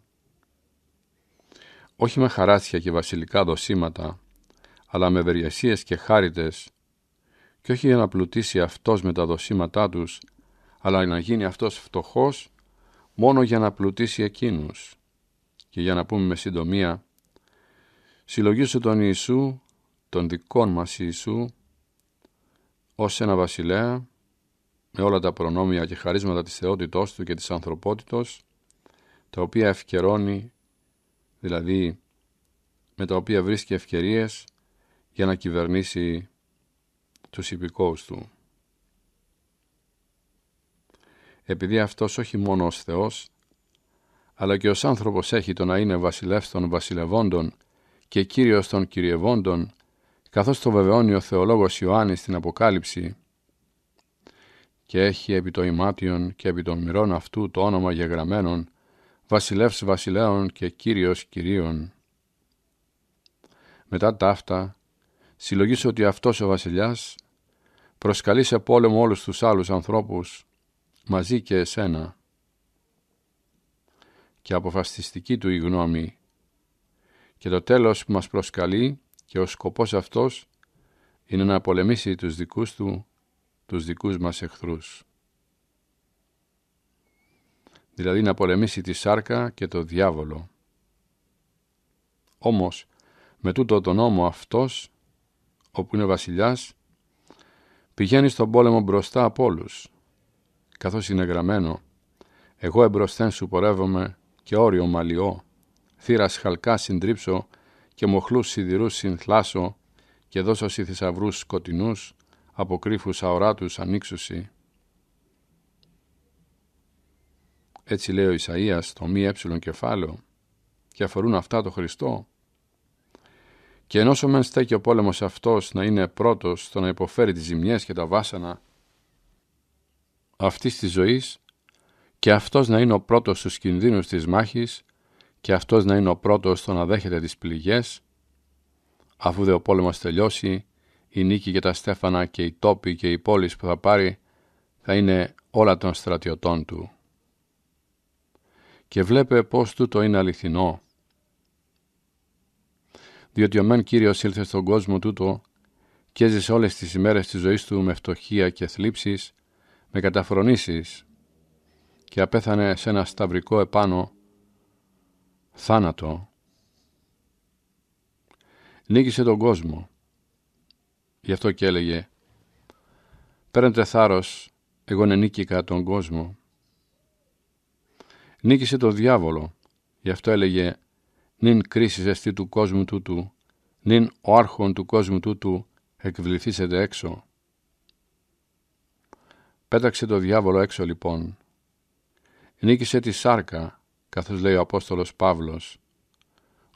όχι με χαράτσια και βασιλικά δοσήματα, αλλά με βεριασίες και χάριτες, και όχι για να πλουτίσει αυτός με τα δοσήματά τους, αλλά να γίνει αυτός φτωχός μόνο για να πλουτίσει εκείνους και για να πούμε με συντομία συλλογίσου τον Ιησού, τον δικό μας Ιησού, ως ένα βασιλέα με όλα τα προνόμια και χαρίσματα της θεότητός του και της ανθρωπότητος τα οποία ευκαιρώνει, δηλαδή με τα οποία βρίσκει ευκαιρίες για να κυβερνήσει τους υπηκόους του. Επειδή αυτός όχι μόνο Θεός, αλλά και ως άνθρωπος έχει το να είναι βασιλεύς των βασιλευόντων και κύριος των κυριευόντων, καθώς το βεβαιώνει ο θεολόγος Ιωάννης στην Αποκάλυψη και έχει επί το ημάτιον και επί των μυρών αυτού το όνομα γεγραμμένων, βασιλεύς βασιλέων και κύριος κυρίων. Μετά τα αυτά, ότι αυτός ο βασιλιάς προσκαλεί σε πόλεμο όλους τους άλλους ανθρώπους, μαζί και εσένα και αποφασιστική του η γνώμη. Και το τέλος που μας προσκαλεί και ο σκοπός αυτός είναι να πολεμήσει τους δικούς του, τους δικούς μας εχθρούς. Δηλαδή να πολεμήσει τη σάρκα και το διάβολο. Όμως, με τούτο τον νόμο αυτός, όπου είναι βασιλιάς, πηγαίνει στον πόλεμο μπροστά από όλους, καθώς είναι γραμμένο «Εγώ εμπροσθέν σου πορεύομαι και όριο μαλλιό, θύρας χαλκά συντρίψω και μοχλούς σιδηρούς συνθλάσω και δώσω σι σκοτεινού σκοτεινούς, από κρύφους αοράτους Έτσι λέει ο Ισαΐας το μη έψιλον κεφάλαιο και αφορούν αυτά το Χριστό. Και ενώ μεν στέκει ο πόλεμος αυτός να είναι πρώτος στο να υποφέρει τις ζημιές και τα βάσανα Αυτής της ζωής και αυτός να είναι ο πρώτος στους κινδύνους της μάχης και αυτός να είναι ο πρώτος στο να δέχεται τις πληγές, αφού δε ο πόλεμος τελειώσει, η νίκη και τα στέφανα και οι τόποι και οι πόλεις που θα πάρει θα είναι όλα των στρατιωτών του. Και βλέπε πως τούτο είναι αληθινό. Διότι ο μεν Κύριος ήλθε στον κόσμο τούτο και έζησε όλες τις ημέρες της ζωής του με φτωχία και θλίψεις, με καταφρονήσεις, και απέθανε σε ένα σταυρικό επάνω θάνατο, νίκησε τον κόσμο. Γι' αυτό και έλεγε «Παίρνετε θάρρος, εγώ ναι νίκηκα τον κόσμο». Νίκησε τον διάβολο, γι' αυτό έλεγε «Νην κρίσεις εστί του κόσμου τούτου, νην ο άρχον του κόσμου τούτου εκβληθήσετε έξω». Πέταξε το διάβολο έξω λοιπόν Νίκησε τη σάρκα, καθώς λέει ο Απόστολος Παύλος.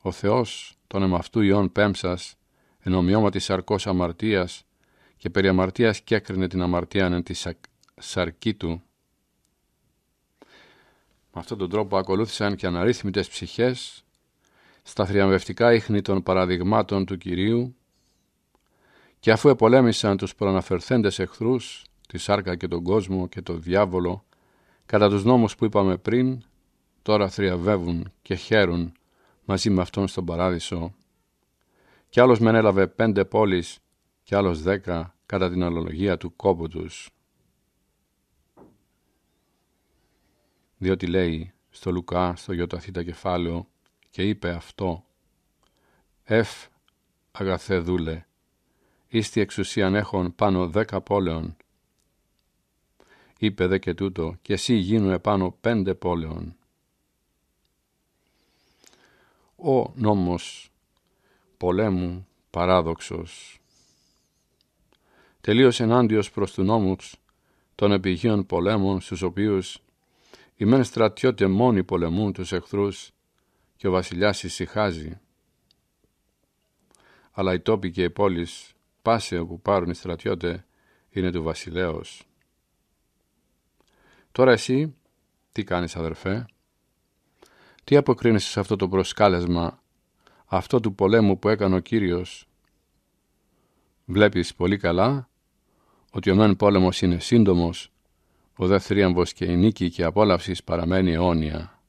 Ο Θεός τον εμαυτού ιών πέμψας, εν ομοιώματι σαρκός αμαρτίας και περί αμαρτίας κέκρινε την αμαρτία εν τη σα... σαρκή του. Με αυτόν τον τρόπο ακολούθησαν και αναρρύθμιτες ψυχές στα θριαμβευτικά ίχνη των παραδειγμάτων του Κυρίου και αφού επολέμησαν τους προαναφερθέντες εχθρούς, τη σάρκα και τον κόσμο και τον διάβολο, Κατά τους νόμους που είπαμε πριν, τώρα θριαβεύουν και χαίρουν μαζί με αυτόν στον παράδεισο. Κι άλλος μεν έλαβε πέντε πόλεις κι άλλος δέκα κατά την αλλολογία του κόπου τους. Διότι λέει στο Λουκά, στο Ιωταθήτα κεφάλαιο και είπε αυτό «Εφ, αγαθέ δούλε, εις τη εξουσίαν έχων πάνω δέκα πόλεων είπε δε και τούτο, και εσύ γίνου επάνω πέντε πόλεων. Ο νόμος πολέμου παράδοξος. Τελείως ενάντιος προς του νόμους των επιγείων πολέμων στους οποίους οι μεν στρατιώτε μόνοι πολεμούν τους εχθρούς και ο βασιλιάς ησυχάζει. Αλλά οι τόποι και οι πόλεις, πάσε όπου πάρουν οι στρατιώτε, είναι του βασιλέως. Τώρα εσύ τι κάνεις αδερφέ, τι αποκρίνεσαι σε αυτό το προσκάλεσμα, αυτό του πολέμου που έκανε ο Κύριος. Βλέπεις πολύ καλά ότι ο μεν πόλεμος είναι σύντομος, ο δε θρίαμβος και η νίκη και η απόλαυση παραμένει αιώνια.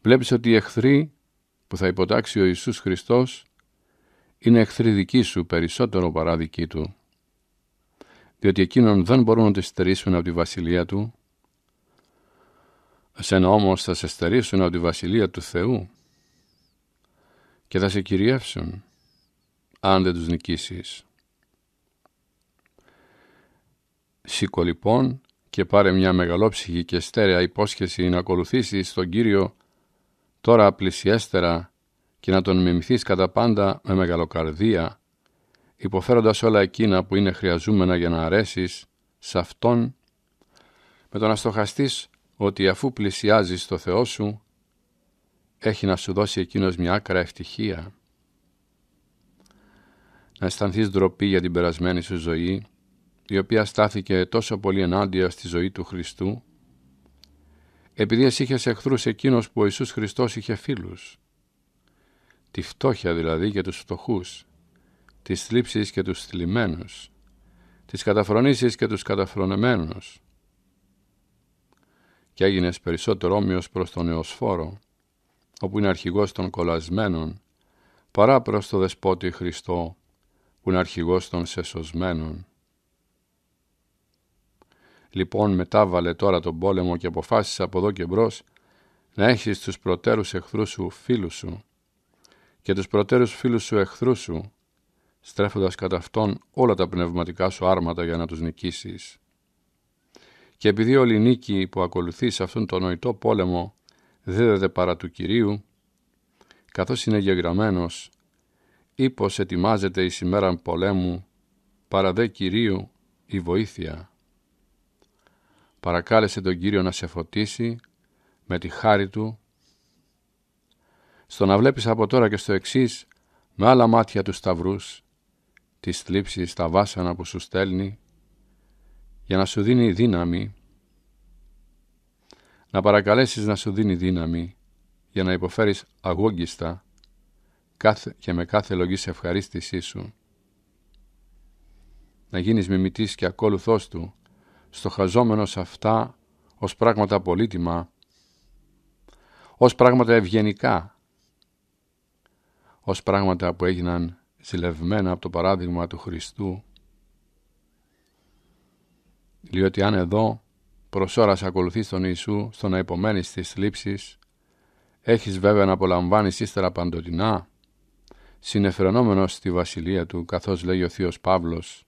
Βλέπεις ότι οι εχθροί που θα υποτάξει ο Ιησούς Χριστός είναι εχθροί δική σου περισσότερο παρά δική του, διότι εκείνον δεν μπορούν να τη στερήσουν από τη βασιλεία του, Σεν όμως θα σε στερήσουν από τη Βασιλεία του Θεού και θα σε κυριεύσουν αν δεν τους νικήσεις. Σήκω λοιπόν και πάρε μια μεγαλόψυχη και στέρεα υπόσχεση να ακολουθήσεις τον Κύριο τώρα πλησιέστερα και να τον μιμηθείς κατά πάντα με μεγαλοκαρδία, υποφέροντας όλα εκείνα που είναι χρειαζούμενα για να αρέσεις σε Αυτόν, με το να στοχαστείς ότι αφού πλησιάζεις το Θεό σου, έχει να σου δώσει εκείνος μια άκρα ευτυχία. Να αισθανθείς ντροπή για την περασμένη σου ζωή, η οποία στάθηκε τόσο πολύ ενάντια στη ζωή του Χριστού, επειδή εσύ είχες εχθρούς εκείνος που ο Ιησούς Χριστός είχε φίλους. Τη φτώχεια δηλαδή για τους φτωχούς, τις θλίψεις και τους θλιμμένους, τις καταφρονήσεις και τους καταφρονεμένους, και έγινες περισσότερο όμοιος προς τον Εωσφόρο, όπου είναι αρχηγός των κολασμένων, παρά προς το Δεσπότη Χριστό, που είναι αρχηγός των σεσωσμένων. Λοιπόν μετάβαλε τώρα τον πόλεμο και αποφάσισε από εδώ και μπρος να έχεις τους προτέρους εχθρούς σου φίλους σου και τους προτέρους φίλους σου εχθρούς σου, στρέφοντας κατά αυτόν όλα τα πνευματικά σου άρματα για να τους νικήσεις. Και επειδή όλη η νίκη που ακολουθεί σε αυτόν τον νοητό πόλεμο δίδεται παρά του Κυρίου, καθώς είναι γεγραμμένος, ύπος ετοιμάζεται η σημέρα πολέμου, παρά δε Κυρίου η βοήθεια. Παρακάλεσε τον Κύριο να σε φωτίσει με τη χάρη Του, στο να βλέπεις από τώρα και στο εξής με άλλα μάτια τους σταυρούς, τις θλίψεις, τα βάσανα που σου στέλνει, για να σου δίνει δύναμη, να παρακαλέσεις να σου δίνει δύναμη για να υποφέρεις αγώγιστα και με κάθε λογής σε ευχαρίστησή σου, να γίνεις μιμητής και ακόλουθός Του, στο σε αυτά ως πράγματα πολύτιμα, ως πράγματα ευγενικά, ως πράγματα που έγιναν ζηλευμένα από το παράδειγμα του Χριστού διότι αν εδώ ώρας ακολουθείς τον Ιησού στο να υπομένεις τις λήψεις, έχεις βέβαια να απολαμβάνεις ύστερα παντοτινά, συνεφερονόμενος στη βασιλεία του, καθώς λέγει ο Θείος Παύλος,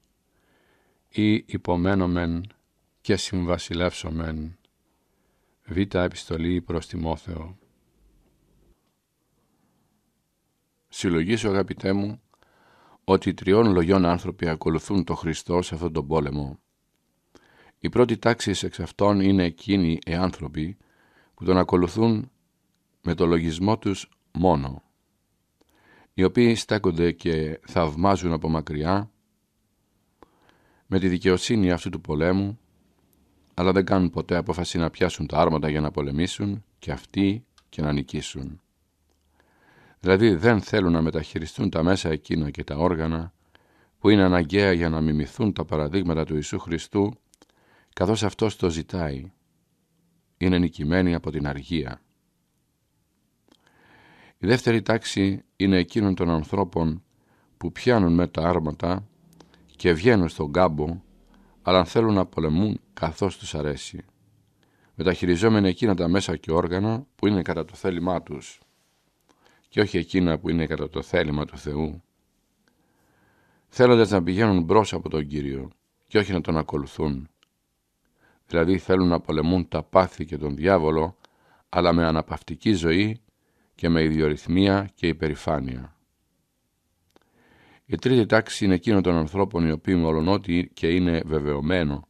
ή υπομένομεν και συμβασιλεύσομεν. Β' επιστολή προς Τιμόθεο. Συλλογήσω αγαπητέ μου ότι τριών λογιών άνθρωποι ακολουθούν το Χριστό σε αυτόν τον πόλεμο. Η πρώτη τάξη εξ αυτών είναι εκείνοι οι άνθρωποι που τον ακολουθούν με το λογισμό τους μόνο, οι οποίοι στέκονται και θαυμάζουν από μακριά με τη δικαιοσύνη αυτού του πολέμου, αλλά δεν κάνουν ποτέ απόφαση να πιάσουν τα άρματα για να πολεμήσουν και αυτοί και να νικήσουν. Δηλαδή δεν θέλουν να μεταχειριστούν τα μέσα εκείνα και τα όργανα που είναι αναγκαία για να μιμηθούν τα παραδείγματα του Ιησού Χριστού καθώς αυτός το ζητάει, είναι νικημένοι από την αργία. Η δεύτερη τάξη είναι εκείνων των ανθρώπων που πιάνουν με τα άρματα και βγαίνουν στον κάμπο, αλλά θέλουν να πολεμούν καθώς τους αρέσει, μεταχειριζόμενοι εκείνα τα μέσα και όργανα που είναι κατά το θέλημά τους και όχι εκείνα που είναι κατά το θέλημα του Θεού, θέλοντας να πηγαίνουν μπρος από τον Κύριο και όχι να τον ακολουθούν δηλαδή θέλουν να πολεμούν τα πάθη και τον διάβολο, αλλά με αναπαυτική ζωή και με ιδιορυθμία και υπερηφάνεια. Η τρίτη τάξη είναι εκείνο των ανθρώπων οι οποίοι μολονότι και είναι βεβαιωμένο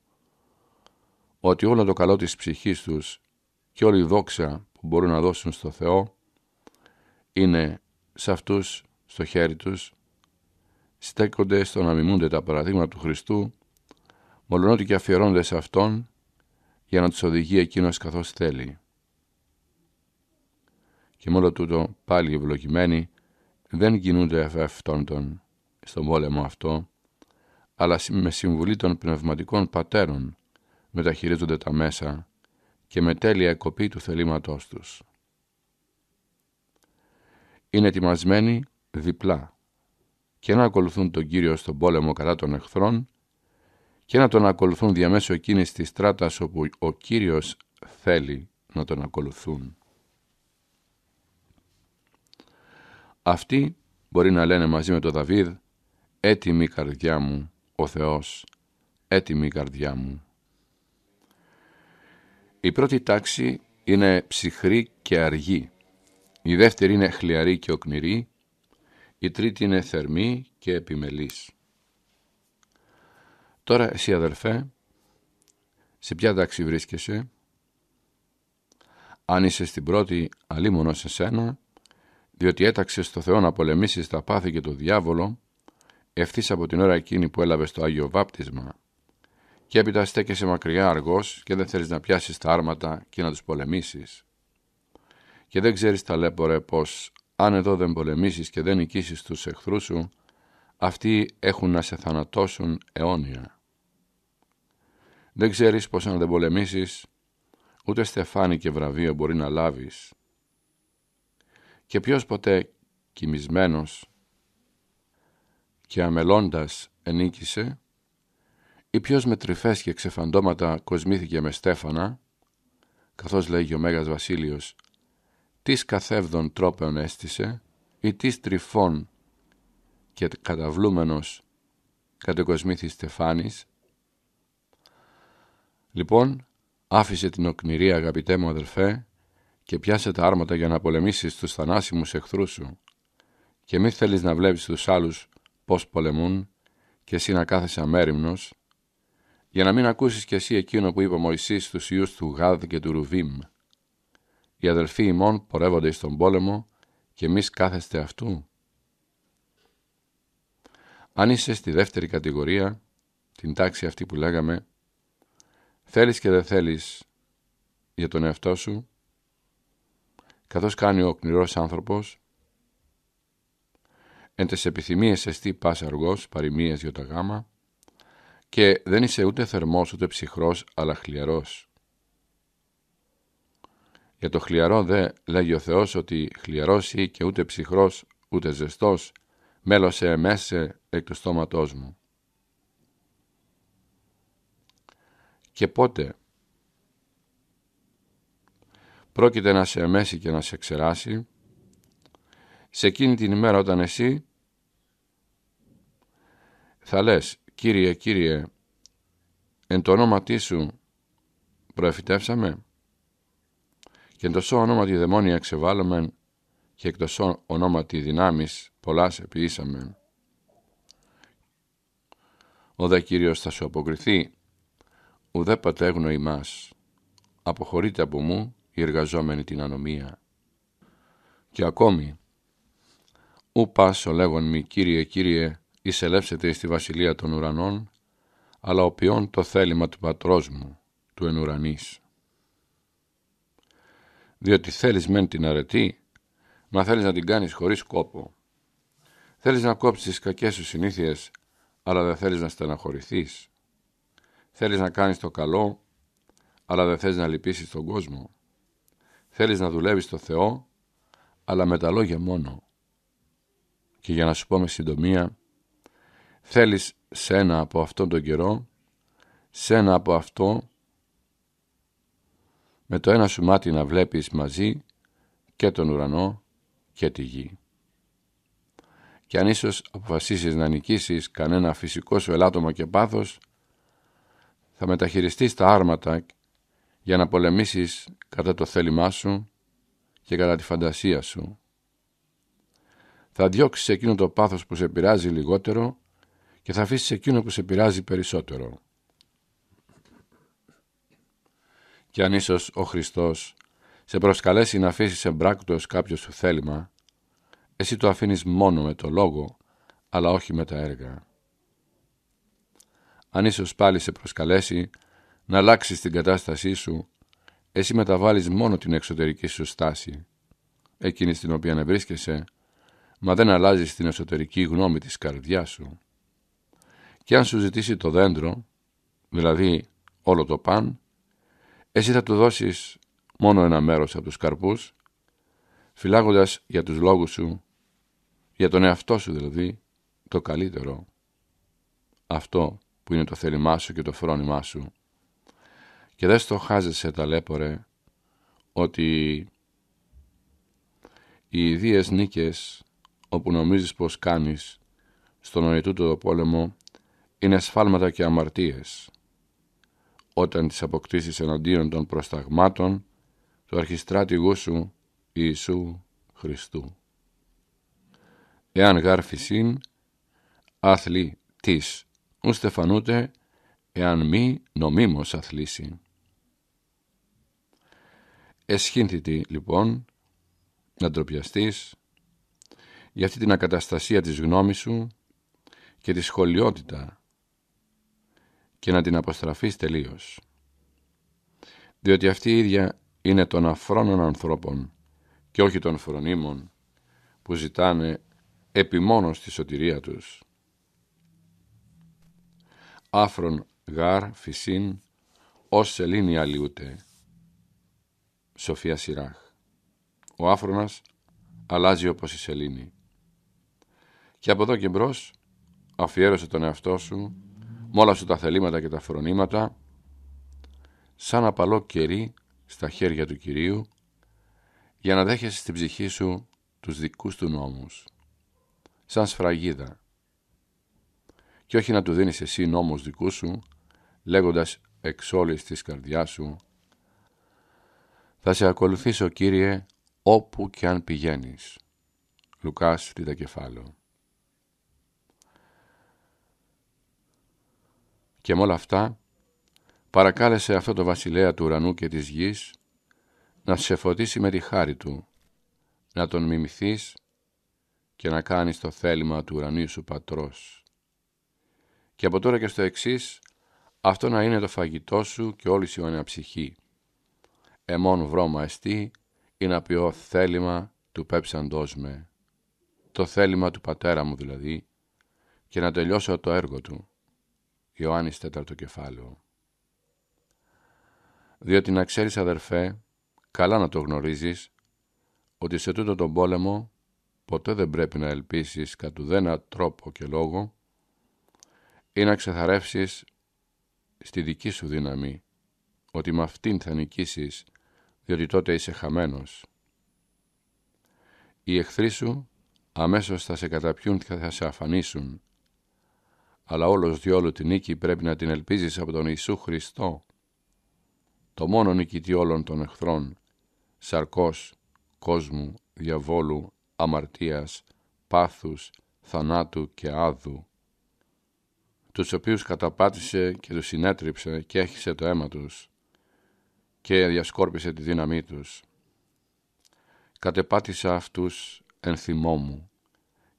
ότι όλο το καλό της ψυχής τους και όλη η δόξα που μπορούν να δώσουν στο Θεό είναι σε αυτούς στο χέρι τους, στέκονται στο να μιμούνται τα παραδείγματα του Χριστού, ότι και αφιερώνονται σε Αυτόν για να τους οδηγεί εκείνος καθώς θέλει. Και με τούτο πάλι ευλογημένοι δεν κινούνται αυτόν τον στον πόλεμο αυτό, αλλά με συμβουλή των πνευματικών πατέρων μεταχειρίζονται τα μέσα και με τέλεια κοπή του θελήματός τους. Είναι ετοιμασμένοι διπλά και να ακολουθούν τον Κύριο στον πόλεμο κατά των εχθρών και να τον ακολουθούν διαμέσου εκείνης της στράτας όπου ο Κύριος θέλει να τον ακολουθούν. Αυτοί μπορεί να λένε μαζί με τον Δαβίδ «Έτοιμη καρδιά μου, ο Θεός, έτοιμη καρδιά μου». Η πρώτη τάξη είναι ψυχρή και αργή, η δεύτερη είναι χλιαρή και οκνηρή, η τρίτη είναι θερμή και επιμελής. Τώρα εσύ αδελφέ, σε ποια τάξη βρίσκεσαι, αν είσαι στην πρώτη αλίμονο σε σένα, διότι έταξες στο Θεό να πολεμήσεις τα πάθη και το διάβολο, ευθύς από την ώρα εκείνη που έλαβες το Άγιο Βάπτισμα, και έπειτα στέκεσαι μακριά αργός και δεν θέλεις να πιάσεις τα άρματα και να τους πολεμήσεις. Και δεν ξέρεις ταλέπορε πως, αν εδώ δεν πολεμήσεις και δεν νικήσεις τους εχθρούς σου, αυτοί έχουν να σε θανατώσουν αιώνια. Δεν ξέρεις πώς αν δεν πολεμήσεις, ούτε στεφάνι και βραβείο μπορεί να λάβεις. Και ποιος ποτέ κοιμισμένος και αμελώντας ενίκησε, ή ποιος με τρυφές και ξεφαντώματα κοσμήθηκε με στέφανα, καθώς λέγει ο Μέγας Βασίλειος, τις καθεύδων τρόπεων έστησε, ή τις τρυφών και καταβλούμενος κατεκοσμήθη στεφάνης, Λοιπόν, άφησε την οκνηρία αγαπητέ μου αδελφέ και πιάσε τα άρματα για να πολεμήσεις τους θανάσιμους εχθρούς σου και μη θέλεις να βλέπεις τους άλλους πώς πολεμούν και εσύ να κάθεσαι αμέριμνος για να μην ακούσεις κι εσύ εκείνο που είπε ο Μωυσής στους ιούς του Γάδ και του Ρουβίμ. Οι αδελφοί ημών πορεύονται στον πόλεμο και εμεί κάθεστε αυτού. Αν είσαι στη δεύτερη κατηγορία, την τάξη αυτή που λέγαμε, Θέλεις και δεν θέλεις για τον εαυτό σου, καθώς κάνει ο κνηρός άνθρωπος, εν τες επιθυμίες εστί πας αργός, παροιμίες για το γάμα, και δεν είσαι ούτε θερμός ούτε ψυχρός, αλλά χλιαρός. Για το χλιαρό δε λέγει ο Θεός ότι χλιαρός ή και ούτε ψυχρός ούτε ζεστός μέλωσε εμέσε εκ του στόματός μου. και πότε. Πρόκειται να σε εμέσει και να σε ξεράσει σε εκείνη την ημέρα όταν εσύ θα λες «Κύριε, Κύριε, εν το όνοματί Σου προεφητεύσαμε» και εν το ονόματι δαιμόνια εξεβάλλομεν και εκ το ονόματι δυνάμεις πολλάς σε ποιήσαμε. Ο δε Κύριος θα σου αποκριθεί ουδέ πατέγνω ημάς. αποχωρείτε από μου οι εργαζόμενοι την ανομία. Και ακόμη, ου πάσο λέγον μη Κύριε, Κύριε, εισελεύσετε τη βασιλεία των ουρανών, αλλά οποιον το θέλημα του πατρός μου, του εν ουρανής. Διότι θέλεις μεν την αρετή, μα θέλεις να την κάνεις χωρίς κόπο. Θέλεις να κόψεις τις κακές σου συνήθειες, αλλά δεν θέλεις να στεναχωρηθείς. Θέλεις να κάνεις το καλό, αλλά δεν θες να λυπήσεις τον κόσμο. Θέλεις να δουλεύεις το Θεό, αλλά με τα λόγια μόνο. Και για να σου πω με συντομία, θέλεις σένα από αυτόν τον καιρό, σένα από αυτό, με το ένα σου μάτι να βλέπεις μαζί και τον ουρανό και τη γη. Και αν ίσως αποφασίσεις να νικήσεις κανένα φυσικό σου ελάττωμα και πάθος, θα μεταχειριστείς τα άρματα για να πολεμήσεις κατά το θέλημά σου και κατά τη φαντασία σου. Θα διώξεις εκείνο το πάθος που σε πειράζει λιγότερο και θα αφήσεις εκείνο που σε πειράζει περισσότερο. Και αν ίσως ο Χριστός σε προσκαλέσει να αφήσεις εμπράκτος κάποιο σου θέλημα, εσύ το αφήνεις μόνο με το λόγο, αλλά όχι με τα έργα αν ίσως πάλι σε προσκαλέσει να αλλάξεις την κατάστασή σου, εσύ μεταβάλεις μόνο την εξωτερική σου στάση, εκείνη στην οποία βρίσκεσαι, μα δεν αλλάζεις την εσωτερική γνώμη της καρδιάς σου. Και αν σου ζητήσει το δέντρο, δηλαδή όλο το παν, εσύ θα του δώσεις μόνο ένα μέρος από τους καρπούς, φυλάγοντας για τους λόγους σου, για τον εαυτό σου δηλαδή, το καλύτερο. Αυτό που είναι το θέλημά σου και το φρόνημά σου. Και δεν στο χάζεσαι ταλέπορε ότι οι ιδίες νίκες όπου νομίζεις πως κάνεις στον νοητού το πόλεμο είναι σφάλματα και αμαρτίες. Όταν τις αποκτήσεις εναντίον των προσταγμάτων του αρχιστράτηγού σου Ιησού Χριστού. Εάν γάρφησιν, άθλη της ο στεφανούτε, εάν μη νομίμως αθλήσει. Εσχύνθητη λοιπόν να ντροπιαστείς για αυτή την ακαταστασία της γνώμης σου και τη σχολιότητα και να την αποστραφείς τελείως. Διότι αυτή η ίδια είναι των αφρόνων ανθρώπων και όχι των φρονίμων που ζητάνε επιμόνως τη σωτηρία τους άφρον γάρ φυσίν, ως σελήνη αλλιούτε. Σοφία Σιράχ. Ο άφρονας αλλάζει όπως η σελήνη. Και από εδώ και μπρος, αφιέρωσε τον εαυτό σου με όλα σου τα θελήματα και τα φρονήματα, σαν απαλό κερί στα χέρια του Κυρίου, για να δέχεσαι στην ψυχή σου τους δικούς του νόμους, σαν σφραγίδα και όχι να του δίνεις εσύ νόμους δικούς σου, λέγοντας εξ όλης της καρδιάς σου «Θα σε ακολουθήσω, Κύριε, όπου και αν πηγαίνεις». Λουκάς, τρίτα κεφάλαιο. Και με όλα αυτά, παρακάλεσε αυτό το βασιλέα του ουρανού και της γης να σε φωτίσει με τη χάρη του, να τον μιμηθείς και να κάνεις το θέλημα του ουρανίου σου πατρός και από τώρα και στο εξής αυτό να είναι το φαγητό σου και όλη η είναι ψυχή. Εμών βρώμα εστί ή να πιω θέλημα του πέψαντός με, το θέλημα του πατέρα μου δηλαδή, και να τελειώσω το έργο του. Ιωάννης τέταρτο κεφάλαιο. Διότι να ξέρεις αδερφέ, καλά να το γνωρίζεις, ότι σε τούτο τον πόλεμο ποτέ δεν πρέπει να ελπίσεις κατ' ουδένα τρόπο και λόγο ή να ξεθαρεύσεις στη δική σου δύναμη ότι με αυτήν θα νικήσεις διότι τότε είσαι χαμένος. Οι εχθροί σου αμέσως θα σε καταπιούν και θα σε αφανίσουν αλλά όλος διόλου την νίκη πρέπει να την ελπίζεις από τον Ιησού Χριστό το μόνο νικητή όλων των εχθρών σαρκός, κόσμου, διαβόλου, αμαρτίας, πάθους, θανάτου και άδου τους οποίους καταπάτησε και τους συνέτριψε και έχισε το αίμα τους και διασκόρπισε τη δύναμή τους. Κατεπάτησα αυτούς εν θυμό μου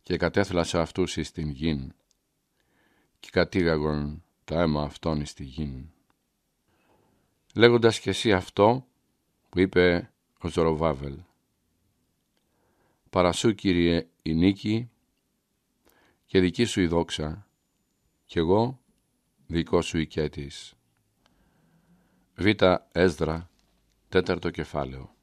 και κατέθλασα αυτούς εις την γην και κατήγαγον τα αίμα αυτών εις τη γην. Λέγοντας και εσύ αυτό που είπε ο Ζωροβάβελ «Παρασού Κύριε η νίκη και δική σου η δόξα κι εγώ δικό σου οικέτης. Β. Έσδρα, τέταρτο κεφάλαιο.